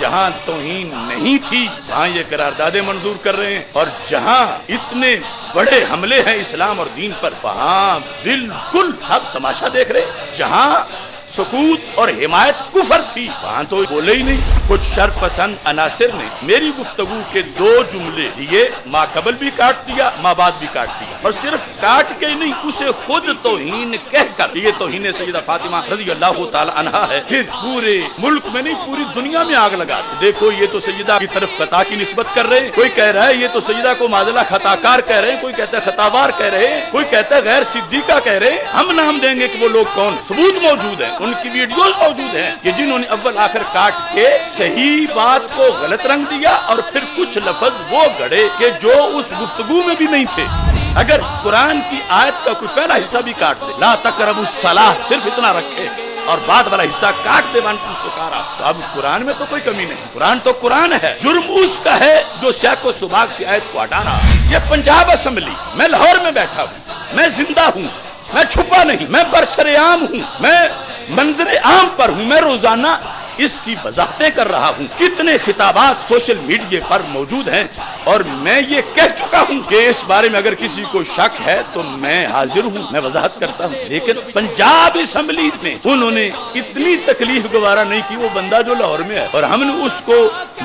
जहाँ तोहीन नहीं थी वहाँ ये करारदादे मंजूर कर रहे हैं और जहाँ इतने बड़े हमले हैं इस्लाम और दीन पर वहाँ बिल्कुल हक तमाशा देख रहे जहाँ सकूत और हिमायत कुफर थी वहाँ तो बोले ही नहीं कुछ शर्फ पसंद अनासर ने मेरी गुफ्तगु के दो जुमले माँ कबल भी काट दिया माँ बाद भी काट दिया और सिर्फ काट के नहीं उसे खुद तोहीन कहकर ये हीने सईदा फातिमा रजी अल्लाह तहा है फिर पूरे मुल्क में नहीं पूरी दुनिया में आग लगा दी देखो ये तो सईदा की तरफ खता की नस्बत कर रहे कोई कह रहा है ये तो सईदा को माजला खताकार कह रहे हैं कोई कहता है खतावार कह रहे कोई कहता है गैर सिद्धिका कह रहे हम नाम देंगे की वो लोग कौन सबूत मौजूद है उनकी वीडियो मौजूद है कि जिन्होंने अव्वल आखिर काट के सही बात को गलत रंग दिया और फिर कुछ लफज वो गड़े के जो उस गुफ्तगु में भी नहीं थे अगर कुरान की आयत का कोई पहला हिस्सा भी काट दे ला तकरब सलाह सिर्फ इतना रखे और बाद वाला हिस्सा काट दे वानपुर सुकारा तो अब कुरान में तो कोई कमी नहीं कुरान तो कुरान है जुर्म उसका है जो शैको सुबाग से आयत को हटा रहा ये पंजाब असम्बली मैं लाहौर में बैठा हूँ मैं जिंदा हूँ मैं छुपा नहीं मैं बरसरेआम हूँ मैं मंजर आम पर हूं मैं रोजाना इसकी वजाते कर रहा हूँ कितने खिताबात सोशल मीडिया पर मौजूद हैं और मैं ये कह चुका हूँ कि इस बारे में अगर किसी को शक है तो मैं हाजिर हूँ मैं वजाहत करता हूँ लेकिन पंजाब असम्बली में उन्होंने इतनी तकलीफ गवारा नहीं की वो बंदा जो लाहौर में है और हमने उसको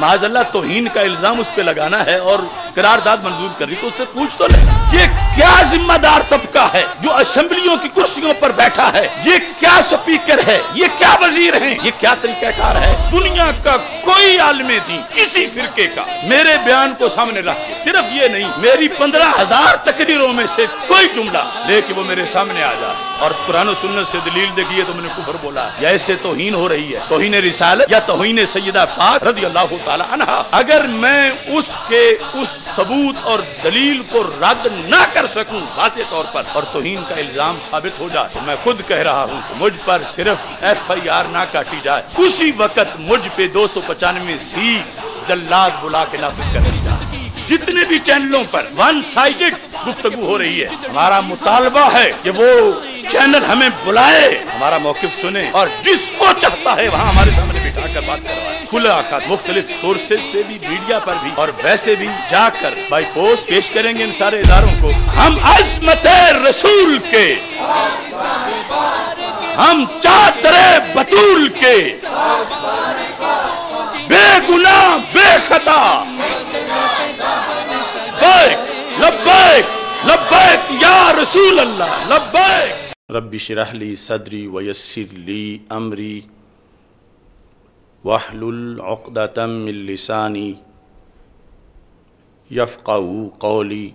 माजल्ला तोहन का इल्जाम उस पर लगाना है और करारदाद मंजूर करी तो उससे पूछ तो नहीं ये क्या जिम्मेदार तबका है जो असम्बलियों की कुर्सियों पर बैठा है ये क्या स्पीकर है ये क्या वजीर है ये क्या तरीका इख्तियार है दुनिया का कोई आलमी दी किसी फिरके का मेरे बयान को सामने रख सिर्फ ये नहीं मेरी पंद्रह हजार तकरीरों में से कोई जुमला लेके वो मेरे सामने आ जाए और पुरानो सुनने से दलील देखिए तो मैंने कुफर बोला या तोहीन हो रही है तोहीन रिसाल या तोहीन सैदा पाक रजी अल्लाह तला अगर मैं उसके उस सबूत और दलील को रद्द ना कर सकूं वाजे तौर पर और तोहीन का इल्जाम साबित हो जाए तो मैं खुद कह रहा हूँ मुझ पर सिर्फ एफ आई आर ना काटी जाए उसी वक्त मुझ पे दो सौ पचानवे सी जल्लाद बुला के नाफिक कर दिया जितने भी चैनलों पर वन साइडेड गुफ्तगु हो रही है हमारा मुतालबा है कि वो चैनल हमें बुलाए हमारा मौकफ सुने और जिसको चाहता है वहाँ हमारे सामने बिठा कर बात करवाए खुला का मुख्तलिफ सोर्सेज से भी मीडिया पर भी और वैसे भी जाकर बाई पोस्ट पेश करेंगे इन सारे इदारों को हम अजमत रसूल के हम चादरे बतूल के बेगुना बेखता लब्बैक लब्बैक या रसूल अल्लाह लब्बैक रब्बी शराहली सदरी वयसर अमरी वाहलुलदातम लिसानी यफकाऊ कौली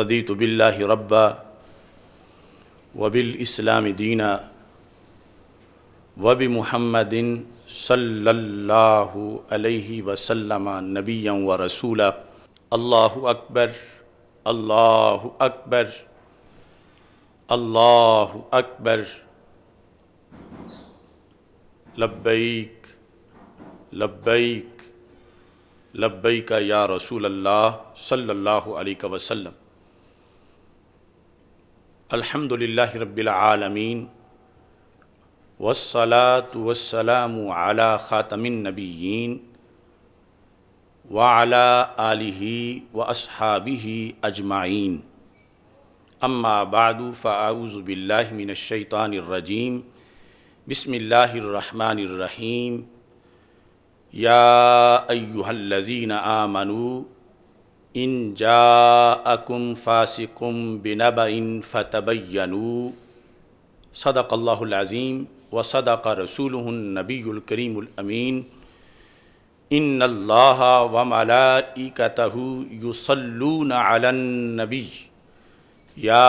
रदी तो रब्बा इस्लाम दीना वब महमदिन सल्लल्लाहु अलैहि वसल्लम नबिया व रसूला अल्लाह अकबर अल्लाह अकबर अल्लाह अकबर लब्बैक लब्बैक लब्बैक या रसूल अल्लाह सल्लल्लाहु अलैहि वसल्लम अल्हम्दुलिल्लाहि रब्बिल आलमीन वसलात वसलाम आला ख़ातमिन नबीन वाला आलिही व असहाबिही अजमाइन अम्मा बादु फ़ाऊज़बिल्लिमिनशैतानरजीम बसमिल्लर रहीम या अयुहल्लजीन आमनू इन जाकुम फ़ासिकुम बिनब इन फ़तबयनु सदाक़ल्लाज़ीम व सदाक़ रसूल नबीकरीमीन इन अल्लाह व मलाइकतहु युसल्लून अलन नबी या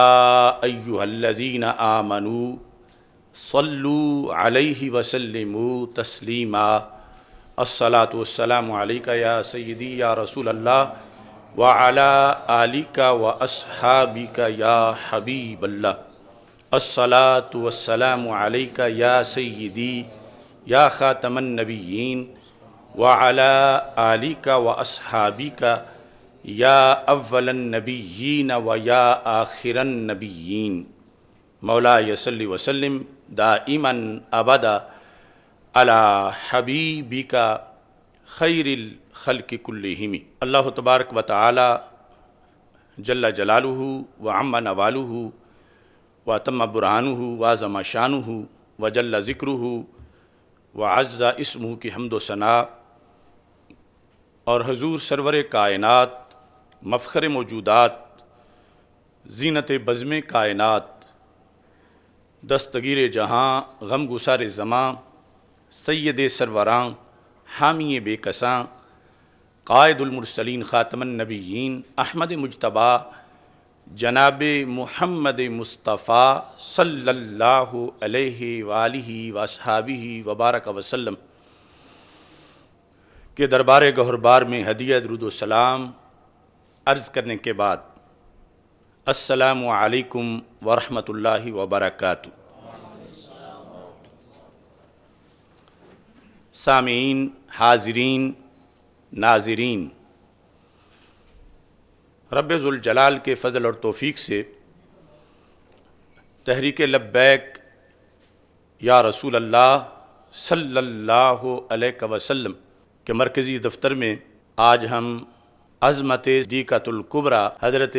अयुहल्लजीन आमनु सल्लु अलैहि वसल्लमु तस्लीमा अस्सलातु वस्सलामु अलैका या सय्यदी या रसूल अल्लाह وعلى آلك وأصحابك يا حبيب الله الصلاة والسلام عليك يا سيدي يا خاتم النبيين وعلى آلك وأصحابك يا أول النبيين ويا آخر النبيين مولاي صل وسلم دائما أبدا على حبيبك خير खल की कुल्लिमी अल्लाह तबारक व ताली जल्ला जलालू व अम्मा नवालू व तम्मा बुरहानू व ज़मा शानू व जल्ला ज़िक्रू व अज़ा इसमू की हमदोसना और हजूर सरवर कायनत मफ़र मौजूदात जीनत बज़म कायनत दस्तगीर जहाँ गम गुसार जमां सैद सरवरां हामी बेकसां कायदुलमरसलिन ख़ातमनबीन अहमद मुशतबा जनाब महमद मुस्तफ़ा सल्ला वसहाबी वबारक वसलम के दरबार गहरबार में हदीत रुदोसलाम अर्ज़ करने के बाद असलकम वरहल वबरक सामीन हाजरीन नाजरीन रबाल के फ़ज़ल और तोफ़ी से तहरीक लब्बैक या रसूल अल्लाह सल्लल्लाहु अलैहि के मरकज़ी दफ्तर में आज हम अज़मत दीकतुल्कुबरा हज़रत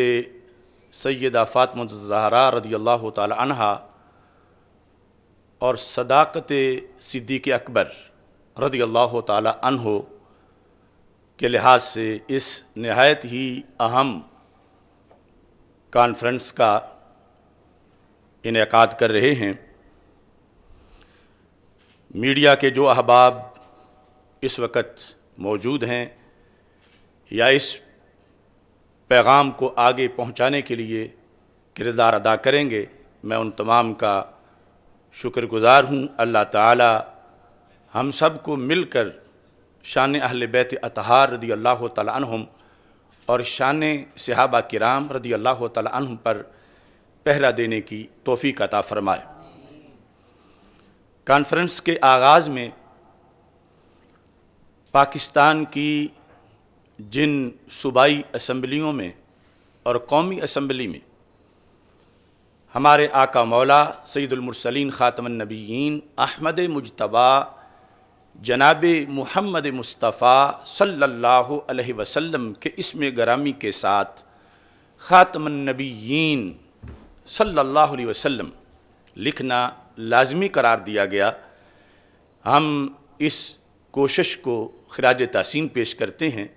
सैद फ़ातमतजहरा रदी अल्लाह तहा और सदाकत सिद्दीक अकबर रदी अल्लाह तहो के लिहाज से इस नहायत ही अहम कॉन्फ्रेंस का इनका कर रहे हैं मीडिया के जो अहबाब इस वक्त मौजूद हैं या इस पैगाम को आगे पहुंचाने के लिए किरदार अदा करेंगे मैं उन तमाम का शुक्रगुज़ार हूँ अल्लाह ताला हम सब को मिलकर शान अहल बैत अतहार रदी अल्लाह तम और शान सहाबा किराम रदी अल्लाह तम पर पहरा देने की तोहफ़ी अता फरमाए कॉन्फ्रेंस के आगाज़ में पाकिस्तान की जिन सूबाई असम्बलियों में और कौमी असम्बली में हमारे आका मौला सईदुलमरसलिन ख़ातमनबीन अहमद मुशतबा जनाब मुहम्मद मुस्तफ़ा सल्लल्लाहु अलैहि वसल्लम के इसम गरामी के साथ ख़ातमनबीन सल्लल्लाहु अलैहि वसल्लम लिखना लाजमी करार दिया गया हम इस कोशिश को खराज तहसीन पेश करते हैं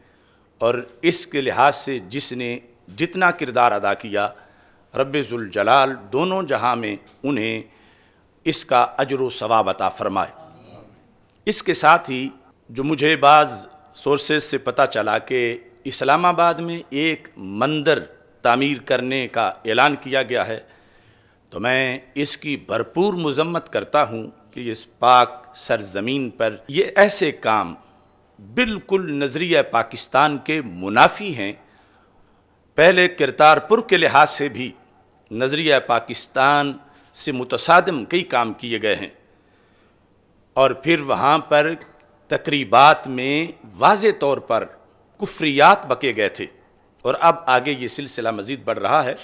और इसके लिहाज से जिसने जितना किरदार अदा किया रबाल दोनों जहाँ में उन्हें इसका अजर सवाब अता फ़रमाए इसके साथ ही जो मुझे बाज़ सोर्सेज से पता चला कि इस्लामाबाद में एक मंदिर तामीर करने का ऐलान किया गया है तो मैं इसकी भरपूर मजम्मत करता हूँ कि इस पाक सरजमीन पर ये ऐसे काम बिल्कुल नज़रिया पाकिस्तान के मुनाफी हैं पहले करतारपुर के लिहाज से भी नज़रिया पाकिस्तान से मुतसादम कई काम किए गए हैं और फिर वहाँ पर तकरीबात में वाज तौर पर कुफ्रियात बके गए थे और अब आगे ये सिलसिला मज़ीद बढ़ रहा है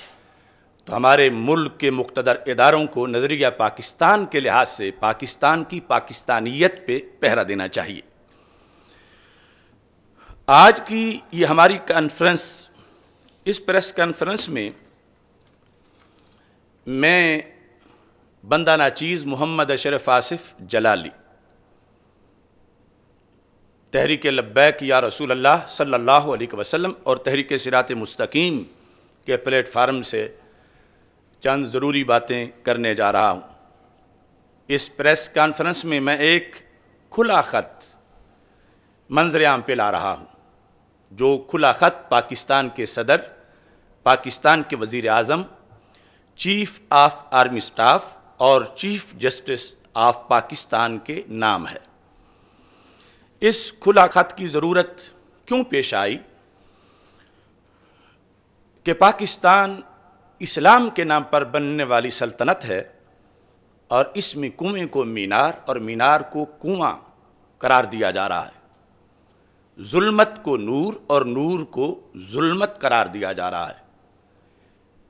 तो हमारे मुल्क के मुख्तर इदारों को नज़रिया पाकिस्तान के लिहाज से पाकिस्तान की पाकिस्तानियत पे पहरा देना चाहिए आज की ये हमारी कॉन्फ्रेंस इस प्रेस कॉन्फ्रेंस में मैं बंदा नाचीज़ मोहम्मद अशरफ आसिफ जलाली तहरीक लब्बैक या रसूल अल्लाह सल्लल्लाहु अलैहि वसल्लम और तहरीक सिरात मुस्तकीम के प्लेटफार्म से चंद ज़रूरी बातें करने जा रहा हूँ इस प्रेस कॉन्फ्रेंस में मैं एक खुला ख़त मंजर आम पे ला रहा हूँ जो खुला ख़त पाकिस्तान के सदर पाकिस्तान के वज़ी अजम चीफ़ आफ आर्मी स्टाफ और चीफ़ जस्टिस ऑफ पाकिस्तान के नाम है इस खुला खत की ज़रूरत क्यों पेश आई कि पाकिस्तान इस्लाम के नाम पर बनने वाली सल्तनत है और इसमें कुएं को मीनार और मीनार को कुआं करार दिया जा रहा है जुल्मत को नूर और नूर को जुल्मत करार दिया जा रहा है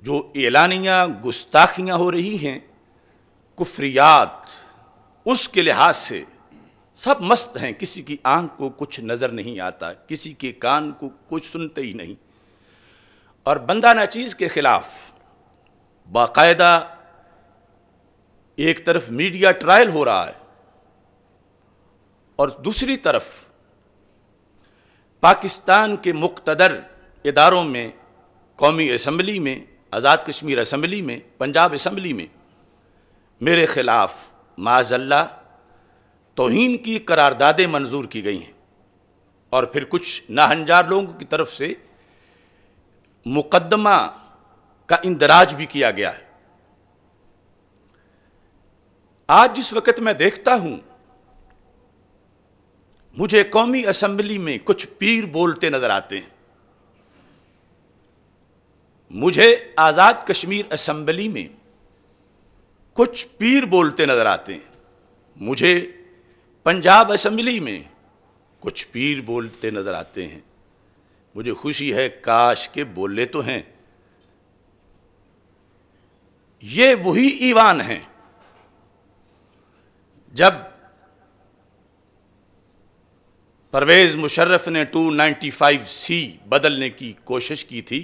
जो ऐलानियाँ गुस्ताखियाँ हो रही हैं कुफ्रियात उसके लिहाज से सब मस्त हैं किसी की आंख को कुछ नज़र नहीं आता किसी के कान को कुछ सुनते ही नहीं और बंदा नाचीज़ के ख़िलाफ़ बाकायदा एक तरफ मीडिया ट्रायल हो रहा है और दूसरी तरफ पाकिस्तान के मुख्तदर इदारों में कौमी असम्बली में आज़ाद कश्मीर असम्बली में पंजाब असम्बली में मेरे ख़िलाफ़ माजल्ला तोहन की करारदादें मंजूर की गई हैं और फिर कुछ नाहंजार लोगों की तरफ से मुकदमा का इंदराज भी किया गया है आज जिस वक्त मैं देखता हूं मुझे कौमी असम्बली में कुछ पीर बोलते नजर आते हैं मुझे आज़ाद कश्मीर असम्बली में कुछ पीर बोलते नजर आते हैं मुझे पंजाब असम्बली में कुछ पीर बोलते नज़र आते हैं मुझे खुशी है काश के बोले तो हैं ये वही ईवान हैं जब परवेज़ मुशर्रफ ने 295 सी बदलने की कोशिश की थी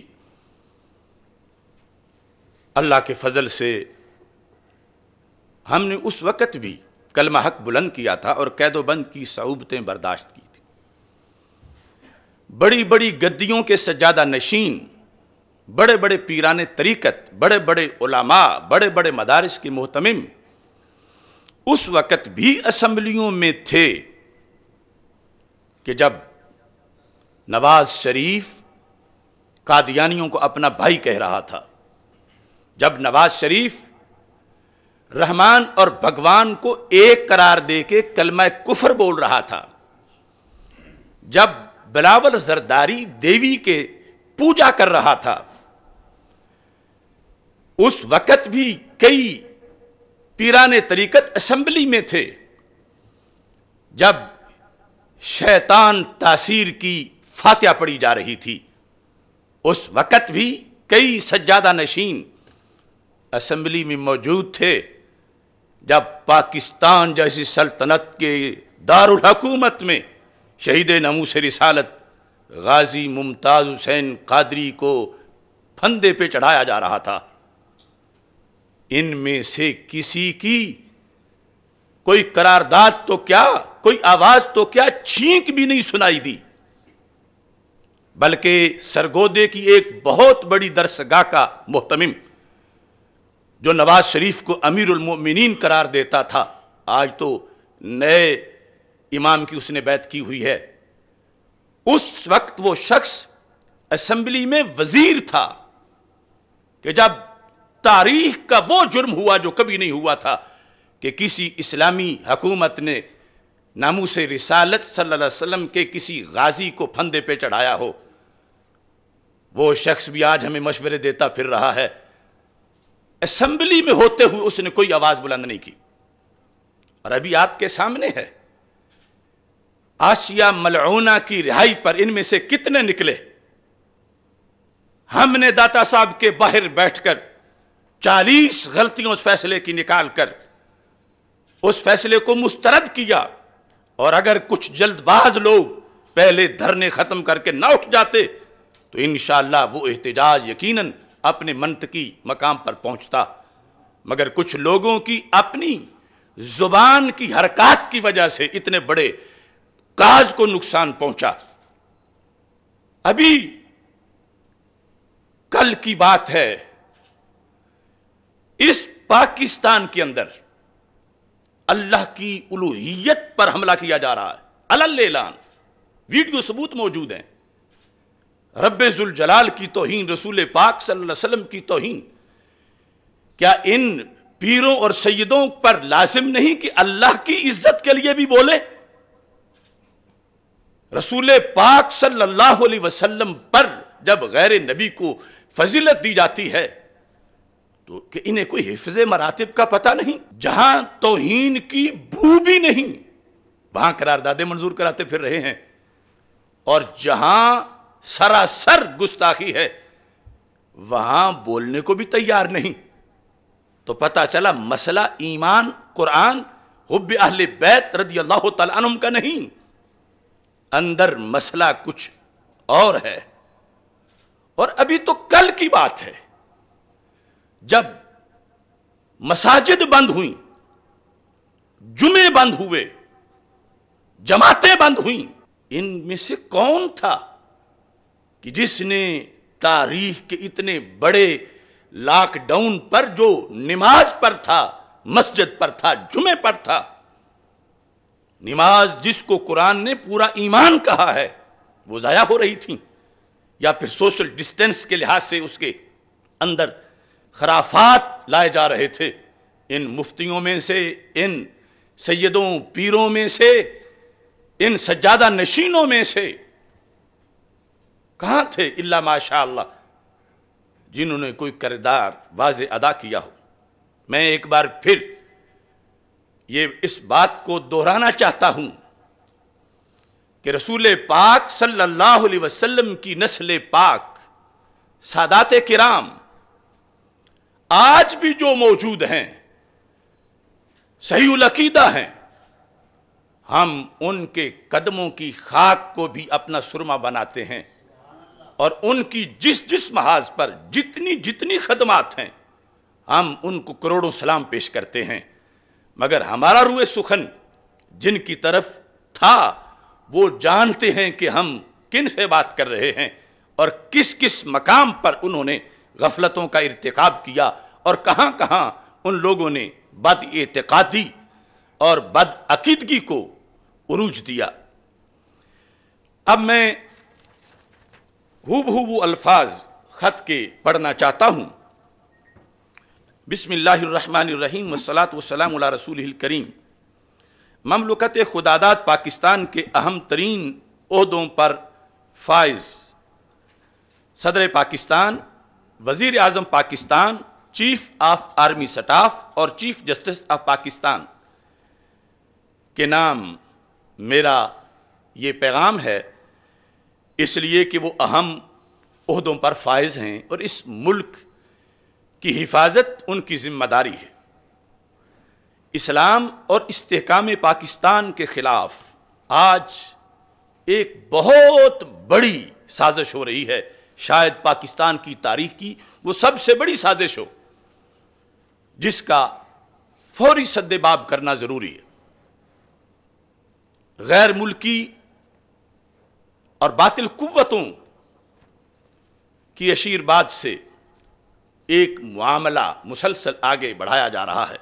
अल्लाह के फजल से हमने उस वक़्त भी कलमा हक बुलंद किया था और कैदोबंद की सऊबतें बर्दाश्त की थी बड़ी बड़ी गद्दियों के सज्जादा नशीन बड़े बड़े पीरान तरीक़त बड़े बड़े उलामा बड़े बड़े मदारस के मोहतमिम उस वक़्त भी असम्बलियों में थे कि जब नवाज शरीफ कादियानियों को अपना भाई कह रहा था जब नवाज शरीफ रहमान और भगवान को एक करार दे के कलमा कुफर बोल रहा था जब बिलावल जरदारी देवी के पूजा कर रहा था उस वक़्त भी कई पीराने तरीकत असम्बली में थे जब शैतान तासीर की फात्या पड़ी जा रही थी उस वक़्त भी कई सज्जादा नशीन असम्बली में मौजूद थे जब पाकिस्तान जैसी सल्तनत के दारुल हकूमत में शहीद नमू से रिसालत गाजी मुमताज़ हुसैन कादरी को फंदे पे चढ़ाया जा रहा था इनमें से किसी की कोई करारदाद तो क्या कोई आवाज़ तो क्या छींक भी नहीं सुनाई दी बल्कि सरगोदे की एक बहुत बड़ी दरसगाह का मोहतमिम जो नवाज शरीफ को अमीर उलमिन करार देता था आज तो नए इमाम की उसने बैत की हुई है उस वक्त वो शख्स असम्बली में वजीर था कि जब तारीख का वो जुर्म हुआ जो कभी नहीं हुआ था कि किसी इस्लामी हकूमत ने नामू से रिसालत सल्लल्लाहु वसल्लम के किसी गाजी को फंदे पे चढ़ाया हो वो शख्स भी आज हमें मशवरे देता फिर रहा है असेंबली में होते हुए उसने कोई आवाज बुलंद नहीं की और अभी आपके सामने है आशिया मलऊना की रिहाई पर इनमें से कितने निकले हमने दाता साहब के बाहर बैठकर चालीस गलतियों उस फैसले की निकाल कर उस फैसले को मुस्तरद किया और अगर कुछ जल्दबाज लोग पहले धरने खत्म करके ना उठ जाते तो इन वो एहतजाज यकीनन अपने मंतकी मकाम पर पहुंचता मगर कुछ लोगों की अपनी जुबान की हरकत की वजह से इतने बड़े काज को नुकसान पहुंचा अभी कल की बात है इस पाकिस्तान के अंदर अल्लाह की उलूहियत पर हमला किया जा रहा है अल्लाह वीडियो सबूत मौजूद हैं रबाल की तोहन रसूल पाक सल्लम की तोहन क्या इन पीरों और सैदों पर लाजिम नहीं कि अल्लाह की इज्जत के लिए भी बोले रसूल पाक सल्लल्लाहु अलैहि वसल्लम पर जब गैर नबी को फजीलत दी जाती है तो कि इन्हें कोई हिफज मरातब का पता नहीं जहां तोहन की भू भी नहीं वहां करारदादे मंजूर कराते फिर रहे हैं और जहां सरासर गुस्ताखी है वहां बोलने को भी तैयार नहीं तो पता चला मसला ईमान कुरान हुब अहल बैत रदी अल्लाह तम का नहीं अंदर मसला कुछ और है और अभी तो कल की बात है जब मसाजिद बंद हुई जुमे बंद हुए जमातें बंद हुई इनमें से कौन था कि जिसने तारीख के इतने बड़े लॉकडाउन पर जो नमाज पर था मस्जिद पर था जुमे पर था नमाज जिसको कुरान ने पूरा ईमान कहा है वो ज़ाया हो रही थी या फिर सोशल डिस्टेंस के लिहाज से उसके अंदर खराफात लाए जा रहे थे इन मुफ्तियों में से इन सैदों पीरों में से इन सज्जादा नशीनों में से कहाँ थे इल्ला माशा जिन्होंने कोई किरदार वाज अदा किया हो मैं एक बार फिर ये इस बात को दोहराना चाहता हूं कि रसूल पाक सल्लल्लाहु अलैहि वसल्लम की नस्ल पाक सादात किराम आज भी जो मौजूद हैं सही उलकीदा हैं हम उनके कदमों की खाक को भी अपना सुरमा बनाते हैं और उनकी जिस जिस महाज पर जितनी जितनी खदमात हैं हम उनको करोड़ों सलाम पेश करते हैं मगर हमारा रुए सुखन जिनकी तरफ था वो जानते हैं कि हम किन से बात कर रहे हैं और किस किस मकाम पर उन्होंने गफलतों का इरतकब किया और कहां कहां उन लोगों ने बद एतकादी और बद अकीदगी को उरूज दिया अब मैं हूब वो अल्फाज ख़त के पढ़ना चाहता हूँ बिसमीम वसलात वसलाम रसूल करीम ममलकत खुदादात पाकिस्तान के अहम तरीन अहदों पर फाइज सदर पाकिस्तान वज़ी अजम Pakistan chief of army staff और चीफ जस्टिस ऑफ पाकिस्तान के नाम मेरा ये पैगाम है इसलिए कि वो अहम अहदों पर फायज हैं और इस मुल्क की हिफाजत उनकी ज़िम्मेदारी है इस्लाम और इस्तेकाम पाकिस्तान के ख़िलाफ़ आज एक बहुत बड़ी साजिश हो रही है शायद पाकिस्तान की तारीख की वो सबसे बड़ी साजिश हो जिसका फौरी सद्देबाब करना ज़रूरी है गैर मुल्की और बातिल कुतों की आशीर्वाद से एक मामला मुसलसल आगे बढ़ाया जा रहा है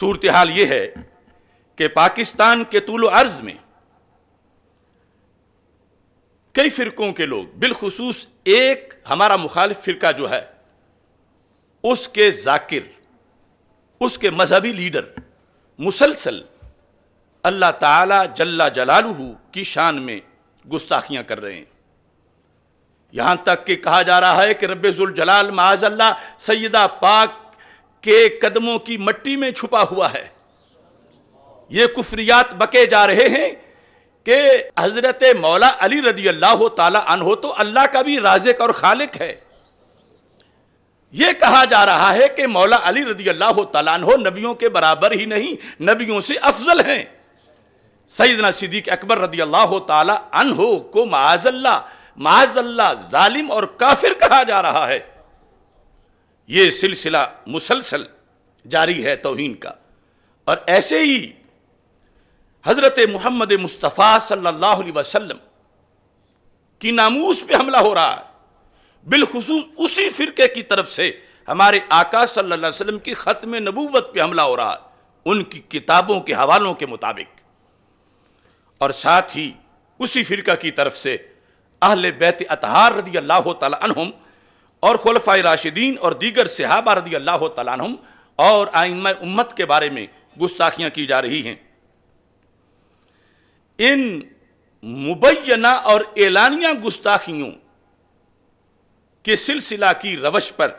सूरत हाल यह है कि पाकिस्तान के तूल अर्ज में कई फ़िरक़ों के लोग बिलखसूस एक हमारा मुखालिफ फ़िरका जो है उसके जाकिर उसके मजहबी लीडर मुसलसल अल्लाह ताला जल्ला जलालहू की शान में गुस्ताखियां कर रहे हैं यहां तक कि कहा जा रहा है कि रबेजुल जलाल माजल्ला सैदा पाक के कदमों की मट्टी में छुपा हुआ है ये कुफरियात बके जा रहे हैं कि हजरत मौला अली रदी अल्लाह तन हो तो अल्लाह का भी राजक और खालिक है ये कहा जा रहा है कि मौला अली रदी अल्लाह तन हो नबियों के बराबर ही नहीं नबियों से अफजल हैं सईदना सिद्दीक अकबर रदी अल्लाह तहो को माजल्ला माजल्ला जालिम और काफिर कहा जा रहा है ये सिलसिला मुसलसल जारी है तोहन का और ऐसे ही हज़रत मोहम्मद मुस्तफ़ा सल्लल्लाहु अलैहि वसल्लम की नामूस पे हमला हो रहा है बिलखसूस उसी फ़िरके की तरफ से हमारे आका सल्लल्लाहु अलैहि वसल्लम की ख़त्म नबूवत पे हमला हो रहा है उनकी किताबों के हवालों के मुताबिक और साथ ही उसी फ़िरका की तरफ से अहल बैत अतहार रदी अल्लाह तुम और खलफा राशिदीन और दीगर सहाबा रदी अल्लाह तुम और आइम उम्मत के बारे में गुस्ताखियाँ की जा रही हैं इन मुबैना और एलानिया गुस्ताखियों के सिलसिला की रवश पर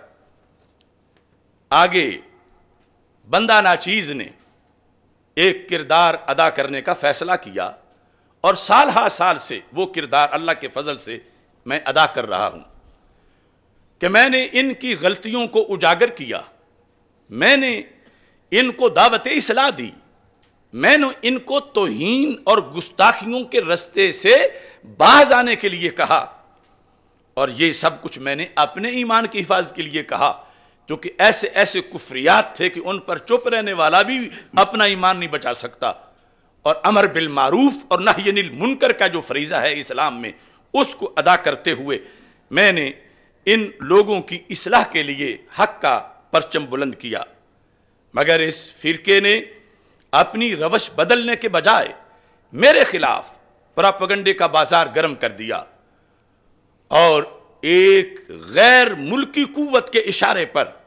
आगे बंदा नाचीज़ ने एक किरदार अदा करने का फैसला किया और साल हा साल से वो किरदार अल्लाह के फजल से मैं अदा कर रहा हूं कि मैंने इनकी गलतियों को उजागर किया मैंने इनको दावत इसलाह दी मैंने इनको तोहन और गुस्ताखियों के रस्ते से बाज आने के लिए कहा और ये सब कुछ मैंने अपने ईमान की हिफाजत के लिए कहा क्योंकि ऐसे ऐसे कुफरियात थे कि उन पर चुप रहने वाला भी अपना ईमान नहीं बचा सकता और अमर बिल मारूफ और नाहनिल मुनकर का जो फरीज़ा है इस्लाम में उसको अदा करते हुए मैंने इन लोगों की इसलाह के लिए हक का परचम बुलंद किया मगर इस फिरके ने अपनी रवश बदलने के बजाय मेरे खिलाफ प्रापगंडे का बाजार गर्म कर दिया और एक गैर मुल्की कुवत के इशारे पर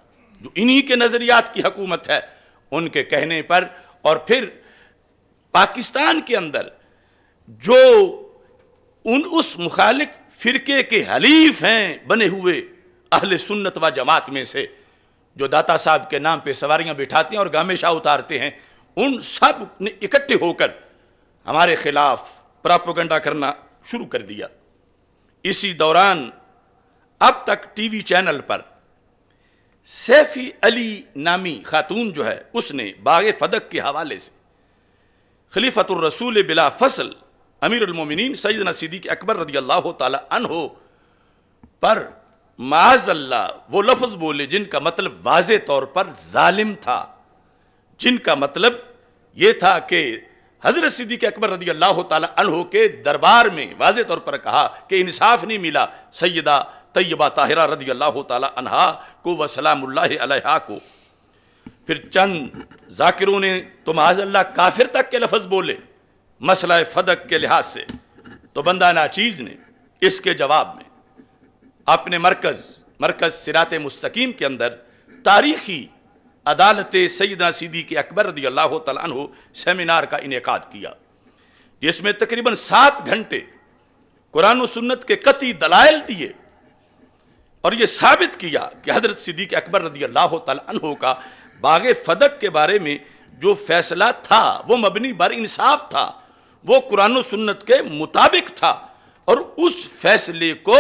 जो इन्हीं के नज़रियात की हकूमत है उनके कहने पर और फिर पाकिस्तान के अंदर जो उन उस मुखालिक फ़िरके के हलीफ हैं बने हुए अहल सुन्नत व जमात में से जो दाता साहब के नाम पे सवारियां बिठाते हैं और गामेशा उतारते हैं उन सब ने इकट्ठे होकर हमारे खिलाफ प्रापोगंडा करना शुरू कर दिया इसी दौरान अब तक टीवी चैनल पर सैफी अली नामी खातून जो है उसने बाग फदक के हवाले से खलीफ़तरसूल बिला फसल अमीरमिन सैदना सिद्दीक अकबर रदी अल्लाह तन हो पर माजल्ला वो लफ्ज़ बोले जिनका मतलब वाज तौर पर ालिम था जिनका मतलब ये था कि हज़रत सिद्दीक अकबर रदी अल्लाह तन हो के दरबार में वाज तौर पर कहा कि इंसाफ नहीं मिला सैदा तैयबा ताहरा रदी अल्लाह तन को वसलाम्ला को फिर चंद जाकिरों ने तो माजल्ला काफिर तक के लफज बोले मसला फदक के लिहाज से तो बंदा नाचीज़ ने इसके जवाब में अपने मरकज़ मरकज़ सिरात मुस्तकीम के अंदर तारीखी अदालत सैदा सीदी के अकबर रदी अल्लाह तु सेमिनार का इनका किया जिसमें तकरीबन सात घंटे कुरान सुन्नत के कति दलाइल दिए और ये साबित किया कि हजरत सिद्दीक अकबर रदी अल्लाह तु का बाग फदक के बारे में जो फैसला था वो मबनी बार इंसाफ था वो कुरान सुन्नत के मुताबिक था और उस फैसले को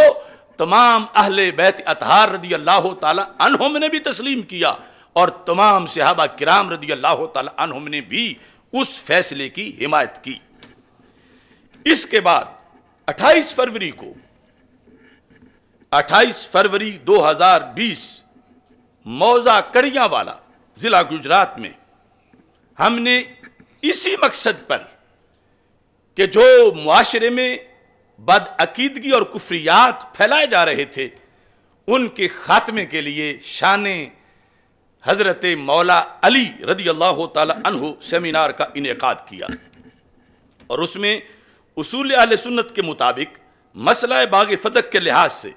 तमाम अहल बैत अतहार रदी अल्लाह तहम ने भी तस्लीम किया और तमाम सिहाबा किराम रदी अल्लाह तहम ने भी उस फैसले की हिमायत की इसके बाद 28 फरवरी को 28 फरवरी 2020 मौजा कड़िया वाला ज़िला गुजरात में हमने इसी मकसद पर कि जो माशरे में बदअकीदगी और कुफरियात फैलाए जा रहे थे उनके ख़ात्मे के लिए शान हज़रत मौला अली रदी अल्लाह तहु सेमिनार का इनका किया और उसमें असूल आल सुन्नत के मुताबिक मसला बाग फतक के लिहाज से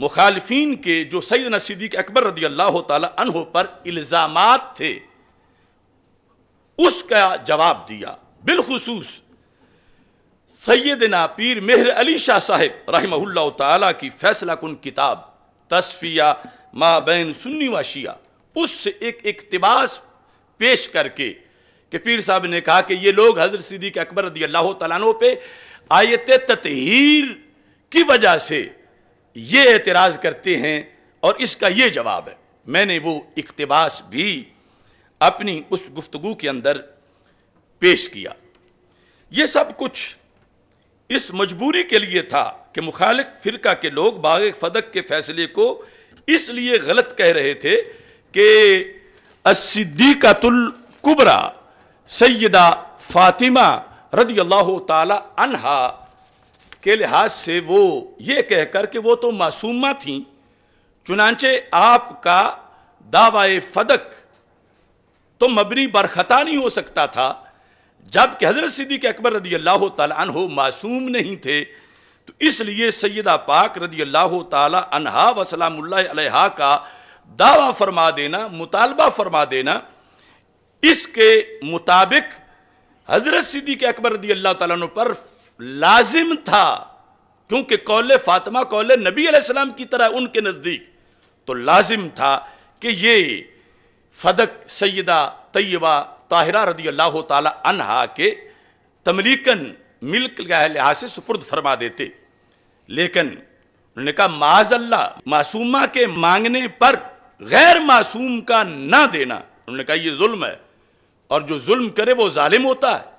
मुखालफी के जो सैद नसीदीक अकबर रदी अल्लाह तहों पर इल्ज़ाम थे उसका जवाब दिया बिलखसूस सैदना पीर मेहर अली शाह साहेब रही ती फैसला कन किताब तस्फिया बैन सुन्नी व शिया उससे एक इकतबास पेश करके कि पीर साहब ने कहा कि ये लोग हजरत सिद्दीक अकबर रदी अल्लाह तला पे आयत ततहीर की वजह से ये एतराज़ करते हैं और इसका ये जवाब है मैंने वो इकतबास भी अपनी उस गुफ्तु के अंदर पेश किया ये सब कुछ इस मजबूरी के लिए था कि मुखालिफ फ़िरका के लोग बाग फदक के फैसले को इसलिए गलत कह रहे थे कि असद्दीकतुल कुबरा सैदा फातिमा रदी अल्लाह तला के लिहाज से वो ये कहकर कि वो तो मासूमा थीं चुनाचे आपका दावा फदक तो मबनी बरखता नहीं हो सकता था जबकि हजरत सिद्दीक अकबर रदी अल्लाह तह मासूम नहीं थे तो इसलिए सैदा पाक रदी अल्लाह तहा वसलाम का दावा फरमा देना मुतालबा फरमा देना इसके मुताबिक हजरत सिद्दीक अकबर रदी अल्लाह तु पर लाजिम था क्योंकि कौल फातिमा कौल नबी सलाम की तरह उनके नज़दीक तो लाजिम था कि ये फदक सैदा तयबा ताहिरा रदी अल्लाह तहा के तमलीकन मिल्क लिहाज से सुपुर्द फरमा देते लेकिन उन्होंने कहा माज अल्लाह मासूमा के मांगने पर गैर मासूम का ना देना उन्होंने कहा यह जुल्म है और जो जुल्म करे वो जालिम होता है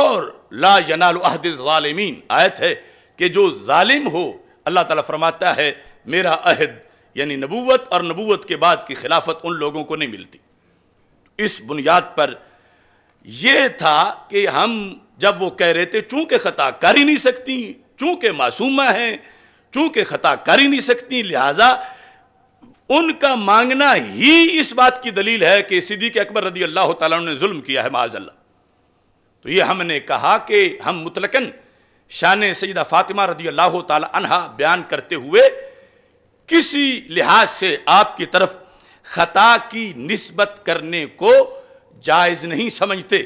और ला जनाल अहदालमीन आयत है कि जो ालिम हो अल्लाह ताला फरमाता है मेरा अहद यानी नबूवत और नबूवत के बाद की खिलाफत उन लोगों को नहीं मिलती इस बुनियाद पर यह था कि हम जब वो कह रहे थे चूंकि खता कर ही नहीं सकती चूंकि मासूमा हैं चूंकि खता कर ही नहीं सकती लिहाजा उनका मांगना ही इस बात की दलील है कि सिद्दीक अकबर रदी अल्लाह जुल्म किया है माजल्ला तो ये हमने कहा कि हम मुतलकन शान सईदा फातिमा रदी अल्लाह तहा बयान करते हुए किसी लिहाज से आपकी तरफ खता की नस्बत करने को जायज़ नहीं समझते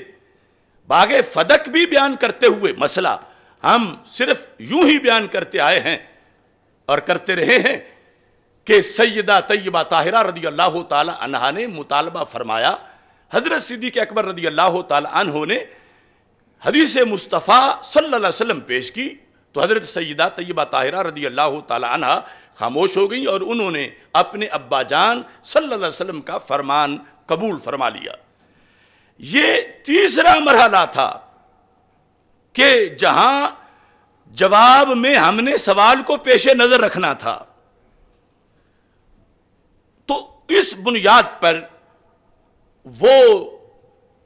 बाग फदक भी बयान करते हुए मसला हम सिर्फ यूं ही बयान करते आए हैं और करते रहे हैं कि सैदा तयबा ताहिरा रदी अल्लाह तहा ने मुतालबा फरमाया हज़रत सिद्दीक अकबर रदी अल्लाह तहों ने हदीस मुस्तफ़ा सल्लल्लाहु अलैहि वसल्लम पेश की तो हज़रत सैदा तैयबा ताहिरा रदी अल्लाह तला खामोश हो गई और उन्होंने अपने अब्बा जान सल्लल्लाहु अलैहि वसल्लम का फरमान कबूल फरमा लिया ये तीसरा मरहला था कि जहां जवाब में हमने सवाल को पेश नज़र रखना था तो इस बुनियाद पर वो